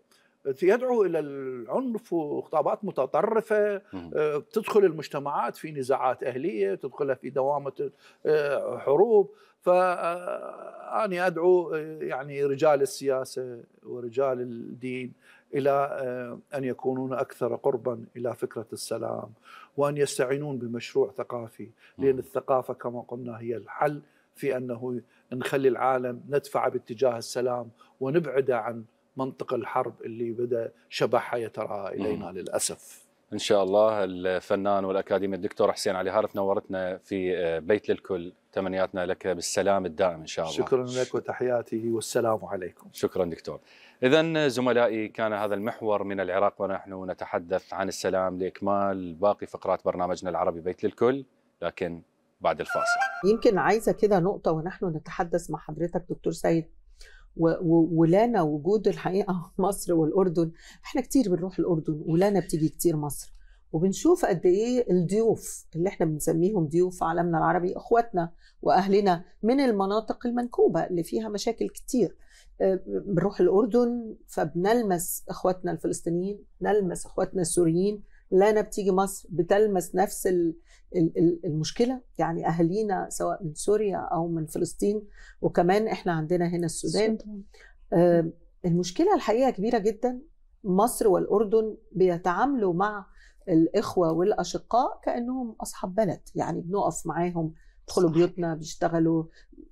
يدعو الى العنف وخطابات متطرفه آه، تدخل المجتمعات في نزاعات اهليه تدخلها في دوامه آه، حروب فاني ادعو يعني رجال السياسه ورجال الدين الى آه، ان يكونون اكثر قربا الى فكره السلام وان يستعينون بمشروع ثقافي لان الثقافه كما قلنا هي الحل في انه نخلي العالم ندفع باتجاه السلام ونبعده عن منطق الحرب اللي بدا شبحها يترى الينا للاسف ان شاء الله الفنان والاكاديمي الدكتور حسين علي هارف نورتنا في آه، بيت للكل تمنياتنا لك بالسلام الدائم ان شاء الله شكرا لك وتحياتي والسلام عليكم شكرا دكتور اذا زملائي كان هذا المحور من العراق ونحن نتحدث عن السلام لاكمال باقي فقرات برنامجنا العربي بيت للكل لكن بعد الفاصل يمكن عايزه كده نقطه ونحن نتحدث مع حضرتك دكتور سيد ولانا وجود الحقيقه [laughs] مصر والاردن احنا كتير بنروح الاردن ولانا بتيجي كتير مصر وبنشوف قد ايه الضيوف اللي احنا بنسميهم ضيوف في عالمنا العربي اخواتنا واهلنا من المناطق المنكوبه اللي فيها مشاكل كتير آه، بنروح الاردن فبنلمس اخواتنا الفلسطينيين نلمس اخواتنا السوريين لانا بتيجي مصر بتلمس نفس المشكله يعني اهالينا سواء من سوريا او من فلسطين وكمان احنا عندنا هنا السودان آه، المشكله الحقيقه كبيره جدا مصر والاردن بيتعاملوا مع الاخوه والاشقاء كانهم اصحاب بلد يعني بنقف معاهم يدخلوا بيوتنا بيشتغلوا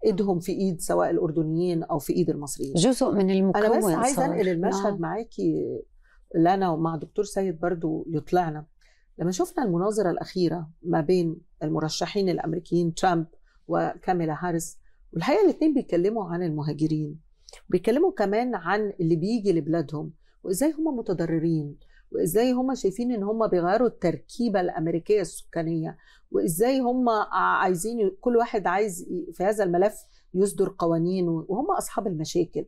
ايدهم في ايد سواء الاردنيين او في ايد المصريين جزء من المكون انا بس عايزه انقل المشهد نعم. آه. معاكي لنا ومع دكتور سيد برضو يطلعنا لما شفنا المناظره الاخيره ما بين المرشحين الامريكيين ترامب وكاميلا هاريس والحقيقه الاثنين بيتكلموا عن المهاجرين بيتكلموا كمان عن اللي بيجي لبلادهم وازاي هم متضررين وازاي هم شايفين ان هم بيغيروا التركيبه الامريكيه السكانيه وازاي هم عايزين كل واحد عايز في هذا الملف يصدر قوانين وهم اصحاب المشاكل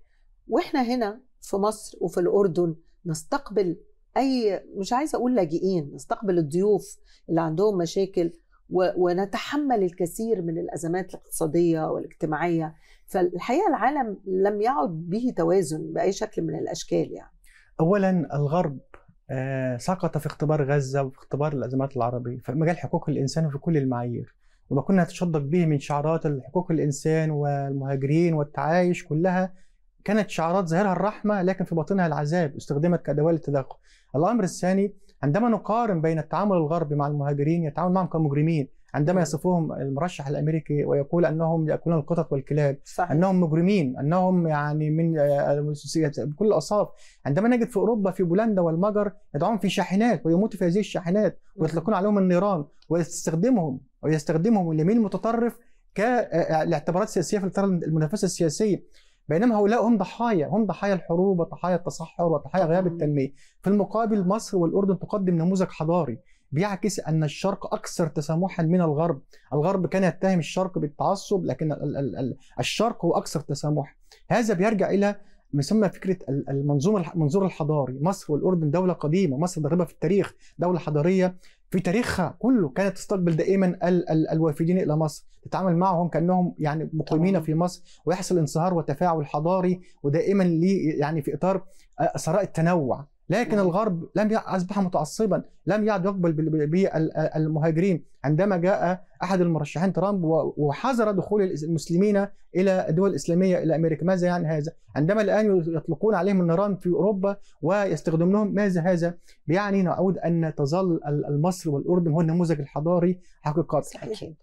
واحنا هنا في مصر وفي الاردن نستقبل اي مش عايزه اقول لاجئين نستقبل الضيوف اللي عندهم مشاكل ونتحمل الكثير من الازمات الاقتصاديه والاجتماعيه فالحقيقه العالم لم يعد به توازن باي شكل من الاشكال يعني اولا الغرب آه، سقط في اختبار غزة وفي اختبار الأزمات العربية في مجال حقوق الإنسان في كل المعايير وما كنا نتشدق به من شعارات حقوق الإنسان والمهاجرين والتعايش كلها كانت شعارات ظاهرها الرحمة لكن في باطنها العذاب استخدمت كأدوات للتدخل الأمر الثاني عندما نقارن بين التعامل الغربي مع المهاجرين يتعامل معهم كمجرمين عندما يصفهم المرشح الامريكي ويقول انهم ياكلون القطط والكلاب صحيح. انهم مجرمين انهم يعني من بكل آه، الاوصاف عندما نجد في اوروبا في بولندا والمجر يدعون في شاحنات ويموتوا في هذه الشاحنات ويطلقون عليهم النيران ويستخدمهم ويستخدمهم اليمين المتطرف كالاعتبارات آه، آه، السياسيه في الفتره المنافسه السياسيه بينما هؤلاء هم ضحايا هم ضحايا الحروب وضحايا التصحر وضحايا غياب التنميه في المقابل مصر والاردن تقدم نموذج حضاري بيعكس أن الشرق أكثر تسامحا من الغرب الغرب كان يتهم الشرق بالتعصب لكن الشرق هو أكثر تسامحا هذا بيرجع إلى مسمى فكره المنظومه المنظور الحضاري مصر والاردن دوله قديمه مصر ضاربه في التاريخ دوله حضاريه في تاريخها كله كانت تستقبل دائما ال- ال- الوافدين الى مصر تتعامل معهم كانهم يعني مقيمين في مصر ويحصل انصهار وتفاعل حضاري ودائما لي يعني في اطار ثراء التنوع لكن نعم. الغرب لم اصبح متعصبا لم يعد يقبل بالمهاجرين عندما جاء احد المرشحين ترامب وحظر دخول المسلمين الى الدول الاسلاميه الى امريكا، ماذا يعني هذا؟ عندما الان يطلقون عليهم النيران في اوروبا ويستخدمونهم ماذا هذا؟ بيعني نعود ان تظل مصر والاردن هو النموذج الحضاري حقيقه. اكيد.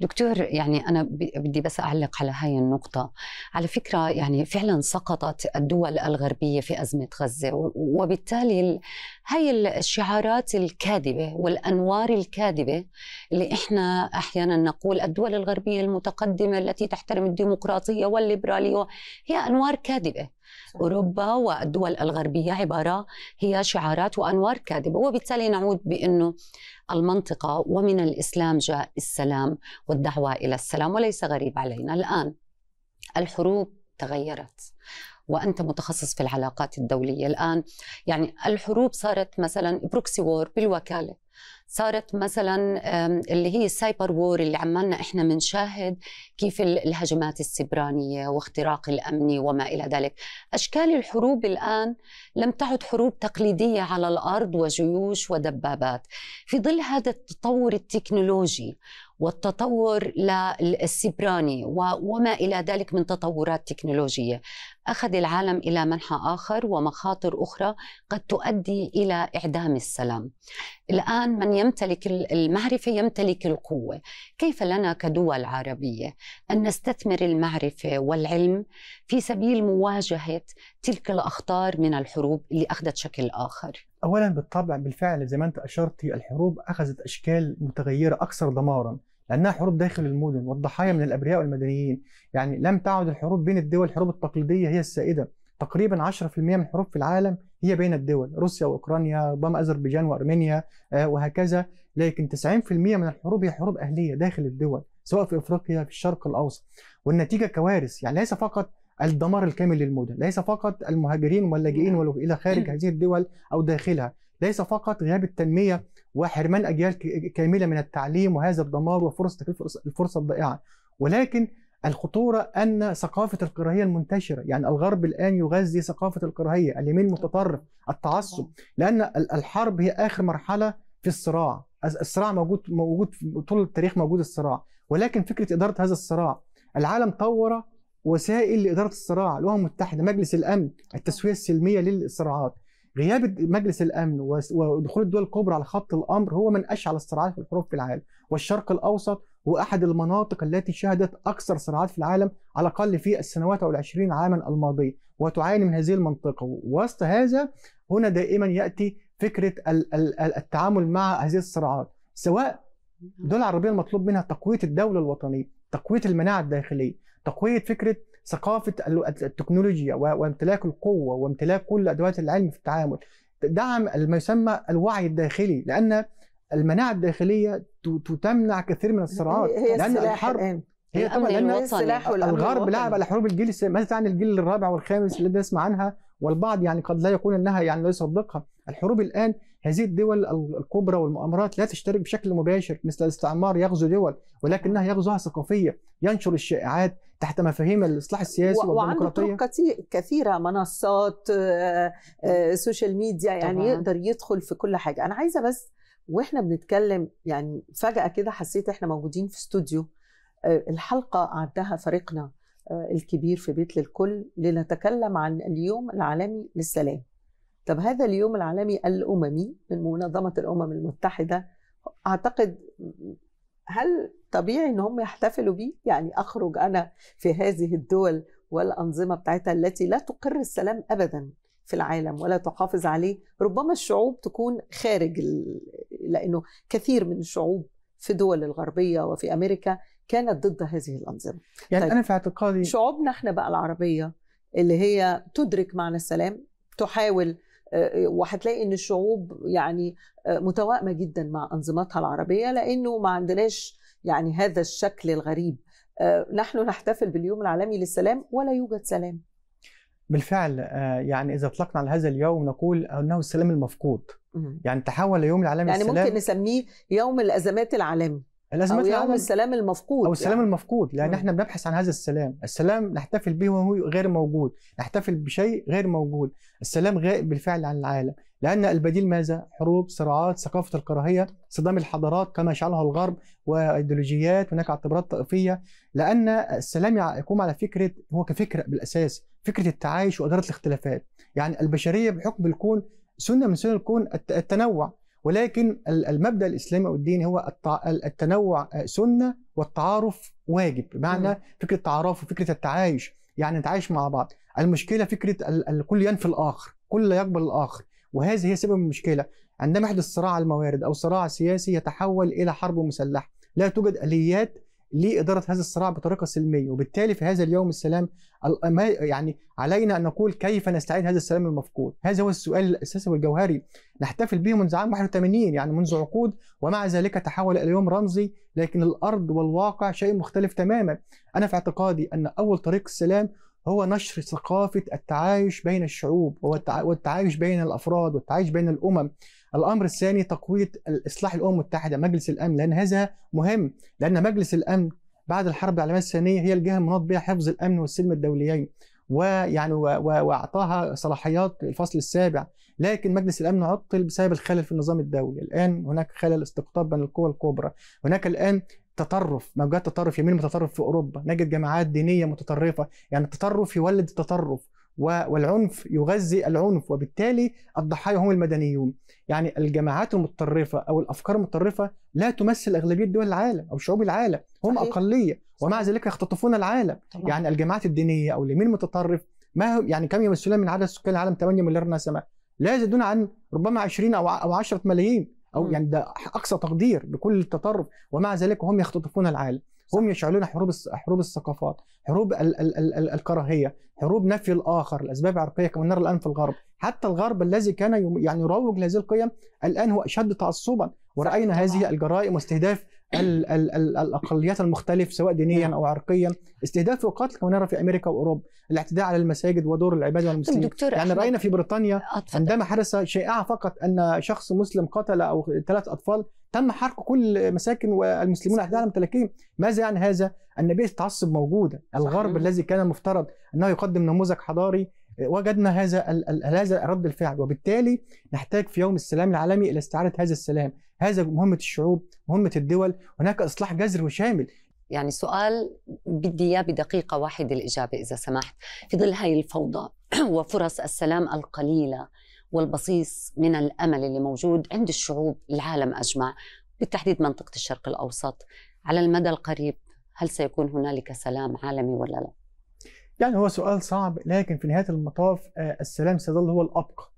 دكتور يعني انا بدي بس اعلق على هاي النقطه، على فكره يعني فعلا سقطت الدول الغربيه في ازمه غزه وبالتالي هاي الشعارات الكاذبه والانوار الكاذبه اللي احنا احيانا نقول الدول الغربيه المتقدمه التي تحترم الديمقراطيه والليبراليه هي انوار كاذبه اوروبا والدول الغربيه عباره هي شعارات وانوار كاذبه وبالتالي نعود بانه المنطقه ومن الاسلام جاء السلام والدعوه الى السلام وليس غريب علينا الان الحروب تغيرت وانت متخصص في العلاقات الدوليه الان يعني الحروب صارت مثلا بروكسي وور بالوكاله صارت مثلا اللي هي السايبر وور اللي عمالنا احنا بنشاهد كيف الهجمات السبرانيه واختراق الامني وما الى ذلك، اشكال الحروب الان لم تعد حروب تقليديه على الارض وجيوش ودبابات، في ظل هذا التطور التكنولوجي والتطور للسبراني وما الى ذلك من تطورات تكنولوجيه، اخذ العالم الى منحى اخر ومخاطر اخرى قد تؤدي الى اعدام السلام. الان من يمتلك المعرفه يمتلك القوه. كيف لنا كدول عربيه ان نستثمر المعرفه والعلم في سبيل مواجهه تلك الاخطار من الحروب اللي اخذت شكل اخر؟ اولا بالطبع بالفعل زي ما انت اشرتي الحروب اخذت اشكال متغيره اكثر دمارا. لأنها حروب داخل المدن والضحايا من الأبرياء والمدنيين يعني لم تعد الحروب بين الدول الحروب التقليدية هي السائدة تقريبا 10% من الحروب في العالم هي بين الدول روسيا واوكرانيا ربما اذربيجان وارمينيا آه، وهكذا لكن 90% من الحروب هي حروب اهليه داخل الدول سواء في افريقيا في الشرق الاوسط والنتيجه كوارث يعني ليس فقط الدمار الكامل للمدن ليس فقط المهاجرين واللاجئين نعم. الى خارج [clears throat] هذه الدول او داخلها ليس فقط غياب التنميه وحرمان اجيال كامله من التعليم وهذا الدمار وفرص تكليف الفرصه الضائعه ولكن الخطوره ان ثقافه الكراهيه المنتشره يعني الغرب الان يغذي ثقافه الكراهيه اليمين المتطرف التعصب لان الحرب هي اخر مرحله في الصراع الصراع موجود موجود طول التاريخ موجود الصراع ولكن فكره اداره هذا الصراع العالم طور وسائل لاداره الصراع الامم المتحده مجلس الامن التسويه السلميه للصراعات غياب مجلس الامن ودخول الدول الكبرى على خط الامر هو من اشعل الصراعات والحروب في العالم والشرق الاوسط هو احد المناطق التي شهدت اكثر صراعات في العالم على الاقل في السنوات او العشرين عاما الماضيه وتعاني من هذه المنطقه ووسط هذا هنا دائما ياتي فكره التعامل مع هذه الصراعات سواء الدول العربيه المطلوب منها تقويه الدوله الوطنيه تقويه المناعه الداخليه تقويه فكره ثقافه التكنولوجيا وامتلاك القوه وامتلاك كل ادوات العلم في التعامل دعم ما يسمى الوعي الداخلي لان المناعه الداخليه تمنع كثير من الصراعات هي لان الحرب الآن. هي طبعا لان الغرب لعب على حروب الجيل السادس ماذا عن الجيل الرابع والخامس الذي نسمع عنها والبعض يعني قد لا يقول انها يعني لا يصدقها الحروب الان هذه الدول الكبرى والمؤامرات لا تشترك بشكل مباشر مثل الاستعمار يغزو دول ولكنها يغزوها ثقافيه ينشر الشائعات تحت مفاهيم الاصلاح السياسي والديمقراطيه طرق كثيره منصات سوشيال آه، ميديا آه، يعني طبعا. يقدر يدخل في كل حاجه انا عايزه بس واحنا بنتكلم يعني فجاه كده حسيت احنا موجودين في استوديو آه، الحلقه عدها فريقنا الكبير في بيت للكل لنتكلم عن اليوم العالمي للسلام طب هذا اليوم العالمي الاممي من منظمه الامم المتحده اعتقد هل طبيعي ان هم يحتفلوا بيه يعني اخرج انا في هذه الدول والانظمه بتاعتها التي لا تقر السلام ابدا في العالم ولا تحافظ عليه ربما الشعوب تكون خارج لانه كثير من الشعوب في دول الغربيه وفي امريكا كانت ضد هذه الانظمه يعني طيب انا في اعتقادي شعوبنا احنا بقى العربيه اللي هي تدرك معنى السلام تحاول آه، آه، وهتلاقي ان الشعوب يعني آه، متوائمه جدا مع انظمتها العربيه لانه ما عندناش يعني هذا الشكل الغريب آه، نحن نحتفل باليوم العالمي للسلام ولا يوجد سلام بالفعل آه، يعني اذا اطلقنا على هذا اليوم نقول انه السلام المفقود يعني تحول يوم العالمي يعني للسلام يعني ممكن نسميه يوم الازمات العالمي الازمات أو يوم السلام المفقود او يعني. السلام يعني. المفقود لان م. احنا بنبحث عن هذا السلام السلام نحتفل به وهو غير موجود نحتفل بشيء غير موجود السلام غائب بالفعل عن العالم لان البديل ماذا حروب صراعات ثقافه الكراهيه صدام الحضارات كما يشعلها الغرب وايديولوجيات هناك اعتبارات طائفيه لان السلام يقوم على فكره هو كفكره بالاساس فكره التعايش واداره الاختلافات يعني البشريه بحكم الكون سنه من سنن الكون التنوع ولكن المبدا الاسلامي او الديني هو التنوع آه، سنه والتعارف واجب بمعنى فكره التعارف وفكره التعايش يعني نتعايش مع بعض المشكله فكره الكل ينفي الاخر كل يقبل الاخر وهذه هي سبب المشكله عندما يحدث صراع الموارد او صراع سياسي يتحول الى حرب مسلحه لا توجد اليات لإدارة هذا الصراع بطريقة سلمية وبالتالي في هذا اليوم السلام يعني علينا أن نقول كيف نستعيد هذا السلام المفقود هذا هو السؤال الأساسي والجوهري نحتفل به منذ عام 81 يعني منذ عقود ومع ذلك تحول إلى يوم رمزي لكن الأرض والواقع شيء مختلف تماما أنا في اعتقادي أن أول طريق السلام هو نشر ثقافة التعايش بين الشعوب والتعايش بين الأفراد والتعايش بين الأمم الأمر الثاني تقوية إصلاح الأمم المتحدة مجلس الأمن لأن هذا مهم لأن مجلس الأمن بعد الحرب العالمية الثانية هي الجهة المناط بها حفظ الأمن والسلم الدوليين ويعني واعطاها صلاحيات الفصل السابع لكن مجلس الامن عطل بسبب الخلل في النظام الدولي الان هناك خلل استقطاب بين القوى الكبرى هناك الان تطرف موجات تطرف يمين متطرف في اوروبا نجد جماعات دينيه متطرفه يعني التطرف يولد التطرف والعنف يغذي العنف وبالتالي الضحايا هم المدنيون يعني الجماعات المتطرفة أو الأفكار المتطرفة لا تمثل أغلبية دول العالم أو شعوب العالم هم صحيح. أقلية ومع ذلك يختطفون العالم طبعا. يعني الجماعات الدينية أو اليمين المتطرف ما هم يعني كم يمثلون من عدد سكان العالم 8 مليار نسمة لا يزيدون عن ربما 20 أو 10 ملايين او يعني ده اقصى تقدير لكل التطرف ومع ذلك هم يختطفون العالم هم يشعلون حروب حروب الثقافات حروب ال ال ال ال الكراهيه حروب نفي الاخر الاسباب العرقيه كما نرى الان في الغرب حتى الغرب الذي كان يعني يروج لهذه القيم الان هو اشد تعصبا ورأينا هذه الجرائم واستهداف ال ال ال الاقليات المختلف سواء دينيا او عرقيا استهداف وقتل كما نرى في امريكا واوروبا الاعتداء على المساجد ودور العباده والمسلمين دكتور يعني راينا في بريطانيا أطفل. عندما حدث شائعه فقط ان شخص مسلم قتل او ثلاث اطفال تم حرق كل مساكن والمسلمون احدى ممتلكين ماذا يعني هذا النبي التعصب موجوده الغرب الذي كان مفترض انه يقدم نموذج حضاري وجدنا هذا هذا رد الفعل وبالتالي نحتاج في يوم السلام العالمي الى استعاده هذا السلام هذا مهمه الشعوب مهمه الدول هناك اصلاح جذري وشامل يعني سؤال بدي اياه بدقيقه واحده الاجابه اذا سمحت في ظل هاي الفوضى [clears throat] وفرص السلام القليله والبصيص من الامل اللي موجود عند الشعوب العالم اجمع بالتحديد منطقه الشرق الاوسط على المدى القريب هل سيكون هنالك سلام عالمي ولا لا؟ يعني هو سؤال صعب لكن في نهايه المطاف آه، السلام سيظل هو الابقى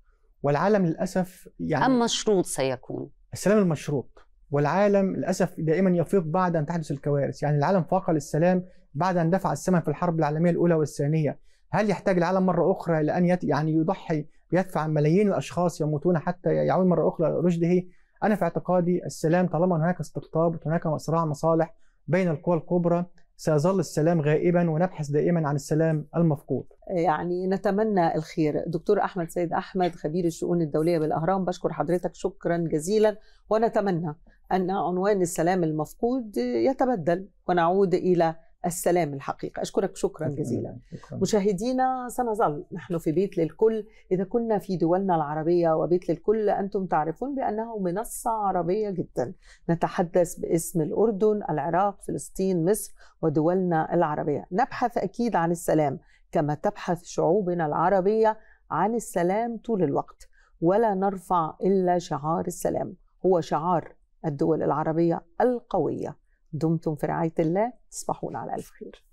والعالم للاسف يعني ام مشروط سيكون السلام المشروط والعالم للاسف دائما يفيق بعد ان تحدث الكوارث يعني العالم فاق للسلام بعد ان دفع الثمن في الحرب العالميه الاولى والثانيه هل يحتاج العالم مره اخرى لان يت يعني يضحي ويدفع ملايين الاشخاص يموتون حتى يعود مره اخرى رشده انا في اعتقادي السلام طالما هناك استقطاب هناك صراع مصالح بين القوى الكبرى سيظل السلام غائبا ونبحث دائما عن السلام المفقود يعني نتمنى الخير دكتور أحمد سيد أحمد خبير الشؤون الدولية بالأهرام بشكر حضرتك شكرا جزيلا ونتمنى أن عنوان السلام المفقود يتبدل ونعود إلى السلام الحقيقة أشكرك شكرا جزيلا مشاهدينا سنظل نحن في بيت للكل إذا كنا في دولنا العربية وبيت للكل أنتم تعرفون بأنه منصة عربية جدا نتحدث باسم الأردن العراق فلسطين مصر ودولنا العربية نبحث أكيد عن السلام كما تبحث شعوبنا العربية عن السلام طول الوقت ولا نرفع إلا شعار السلام هو شعار الدول العربية القوية دمتم في رعاية الله تصبحون على ألف خير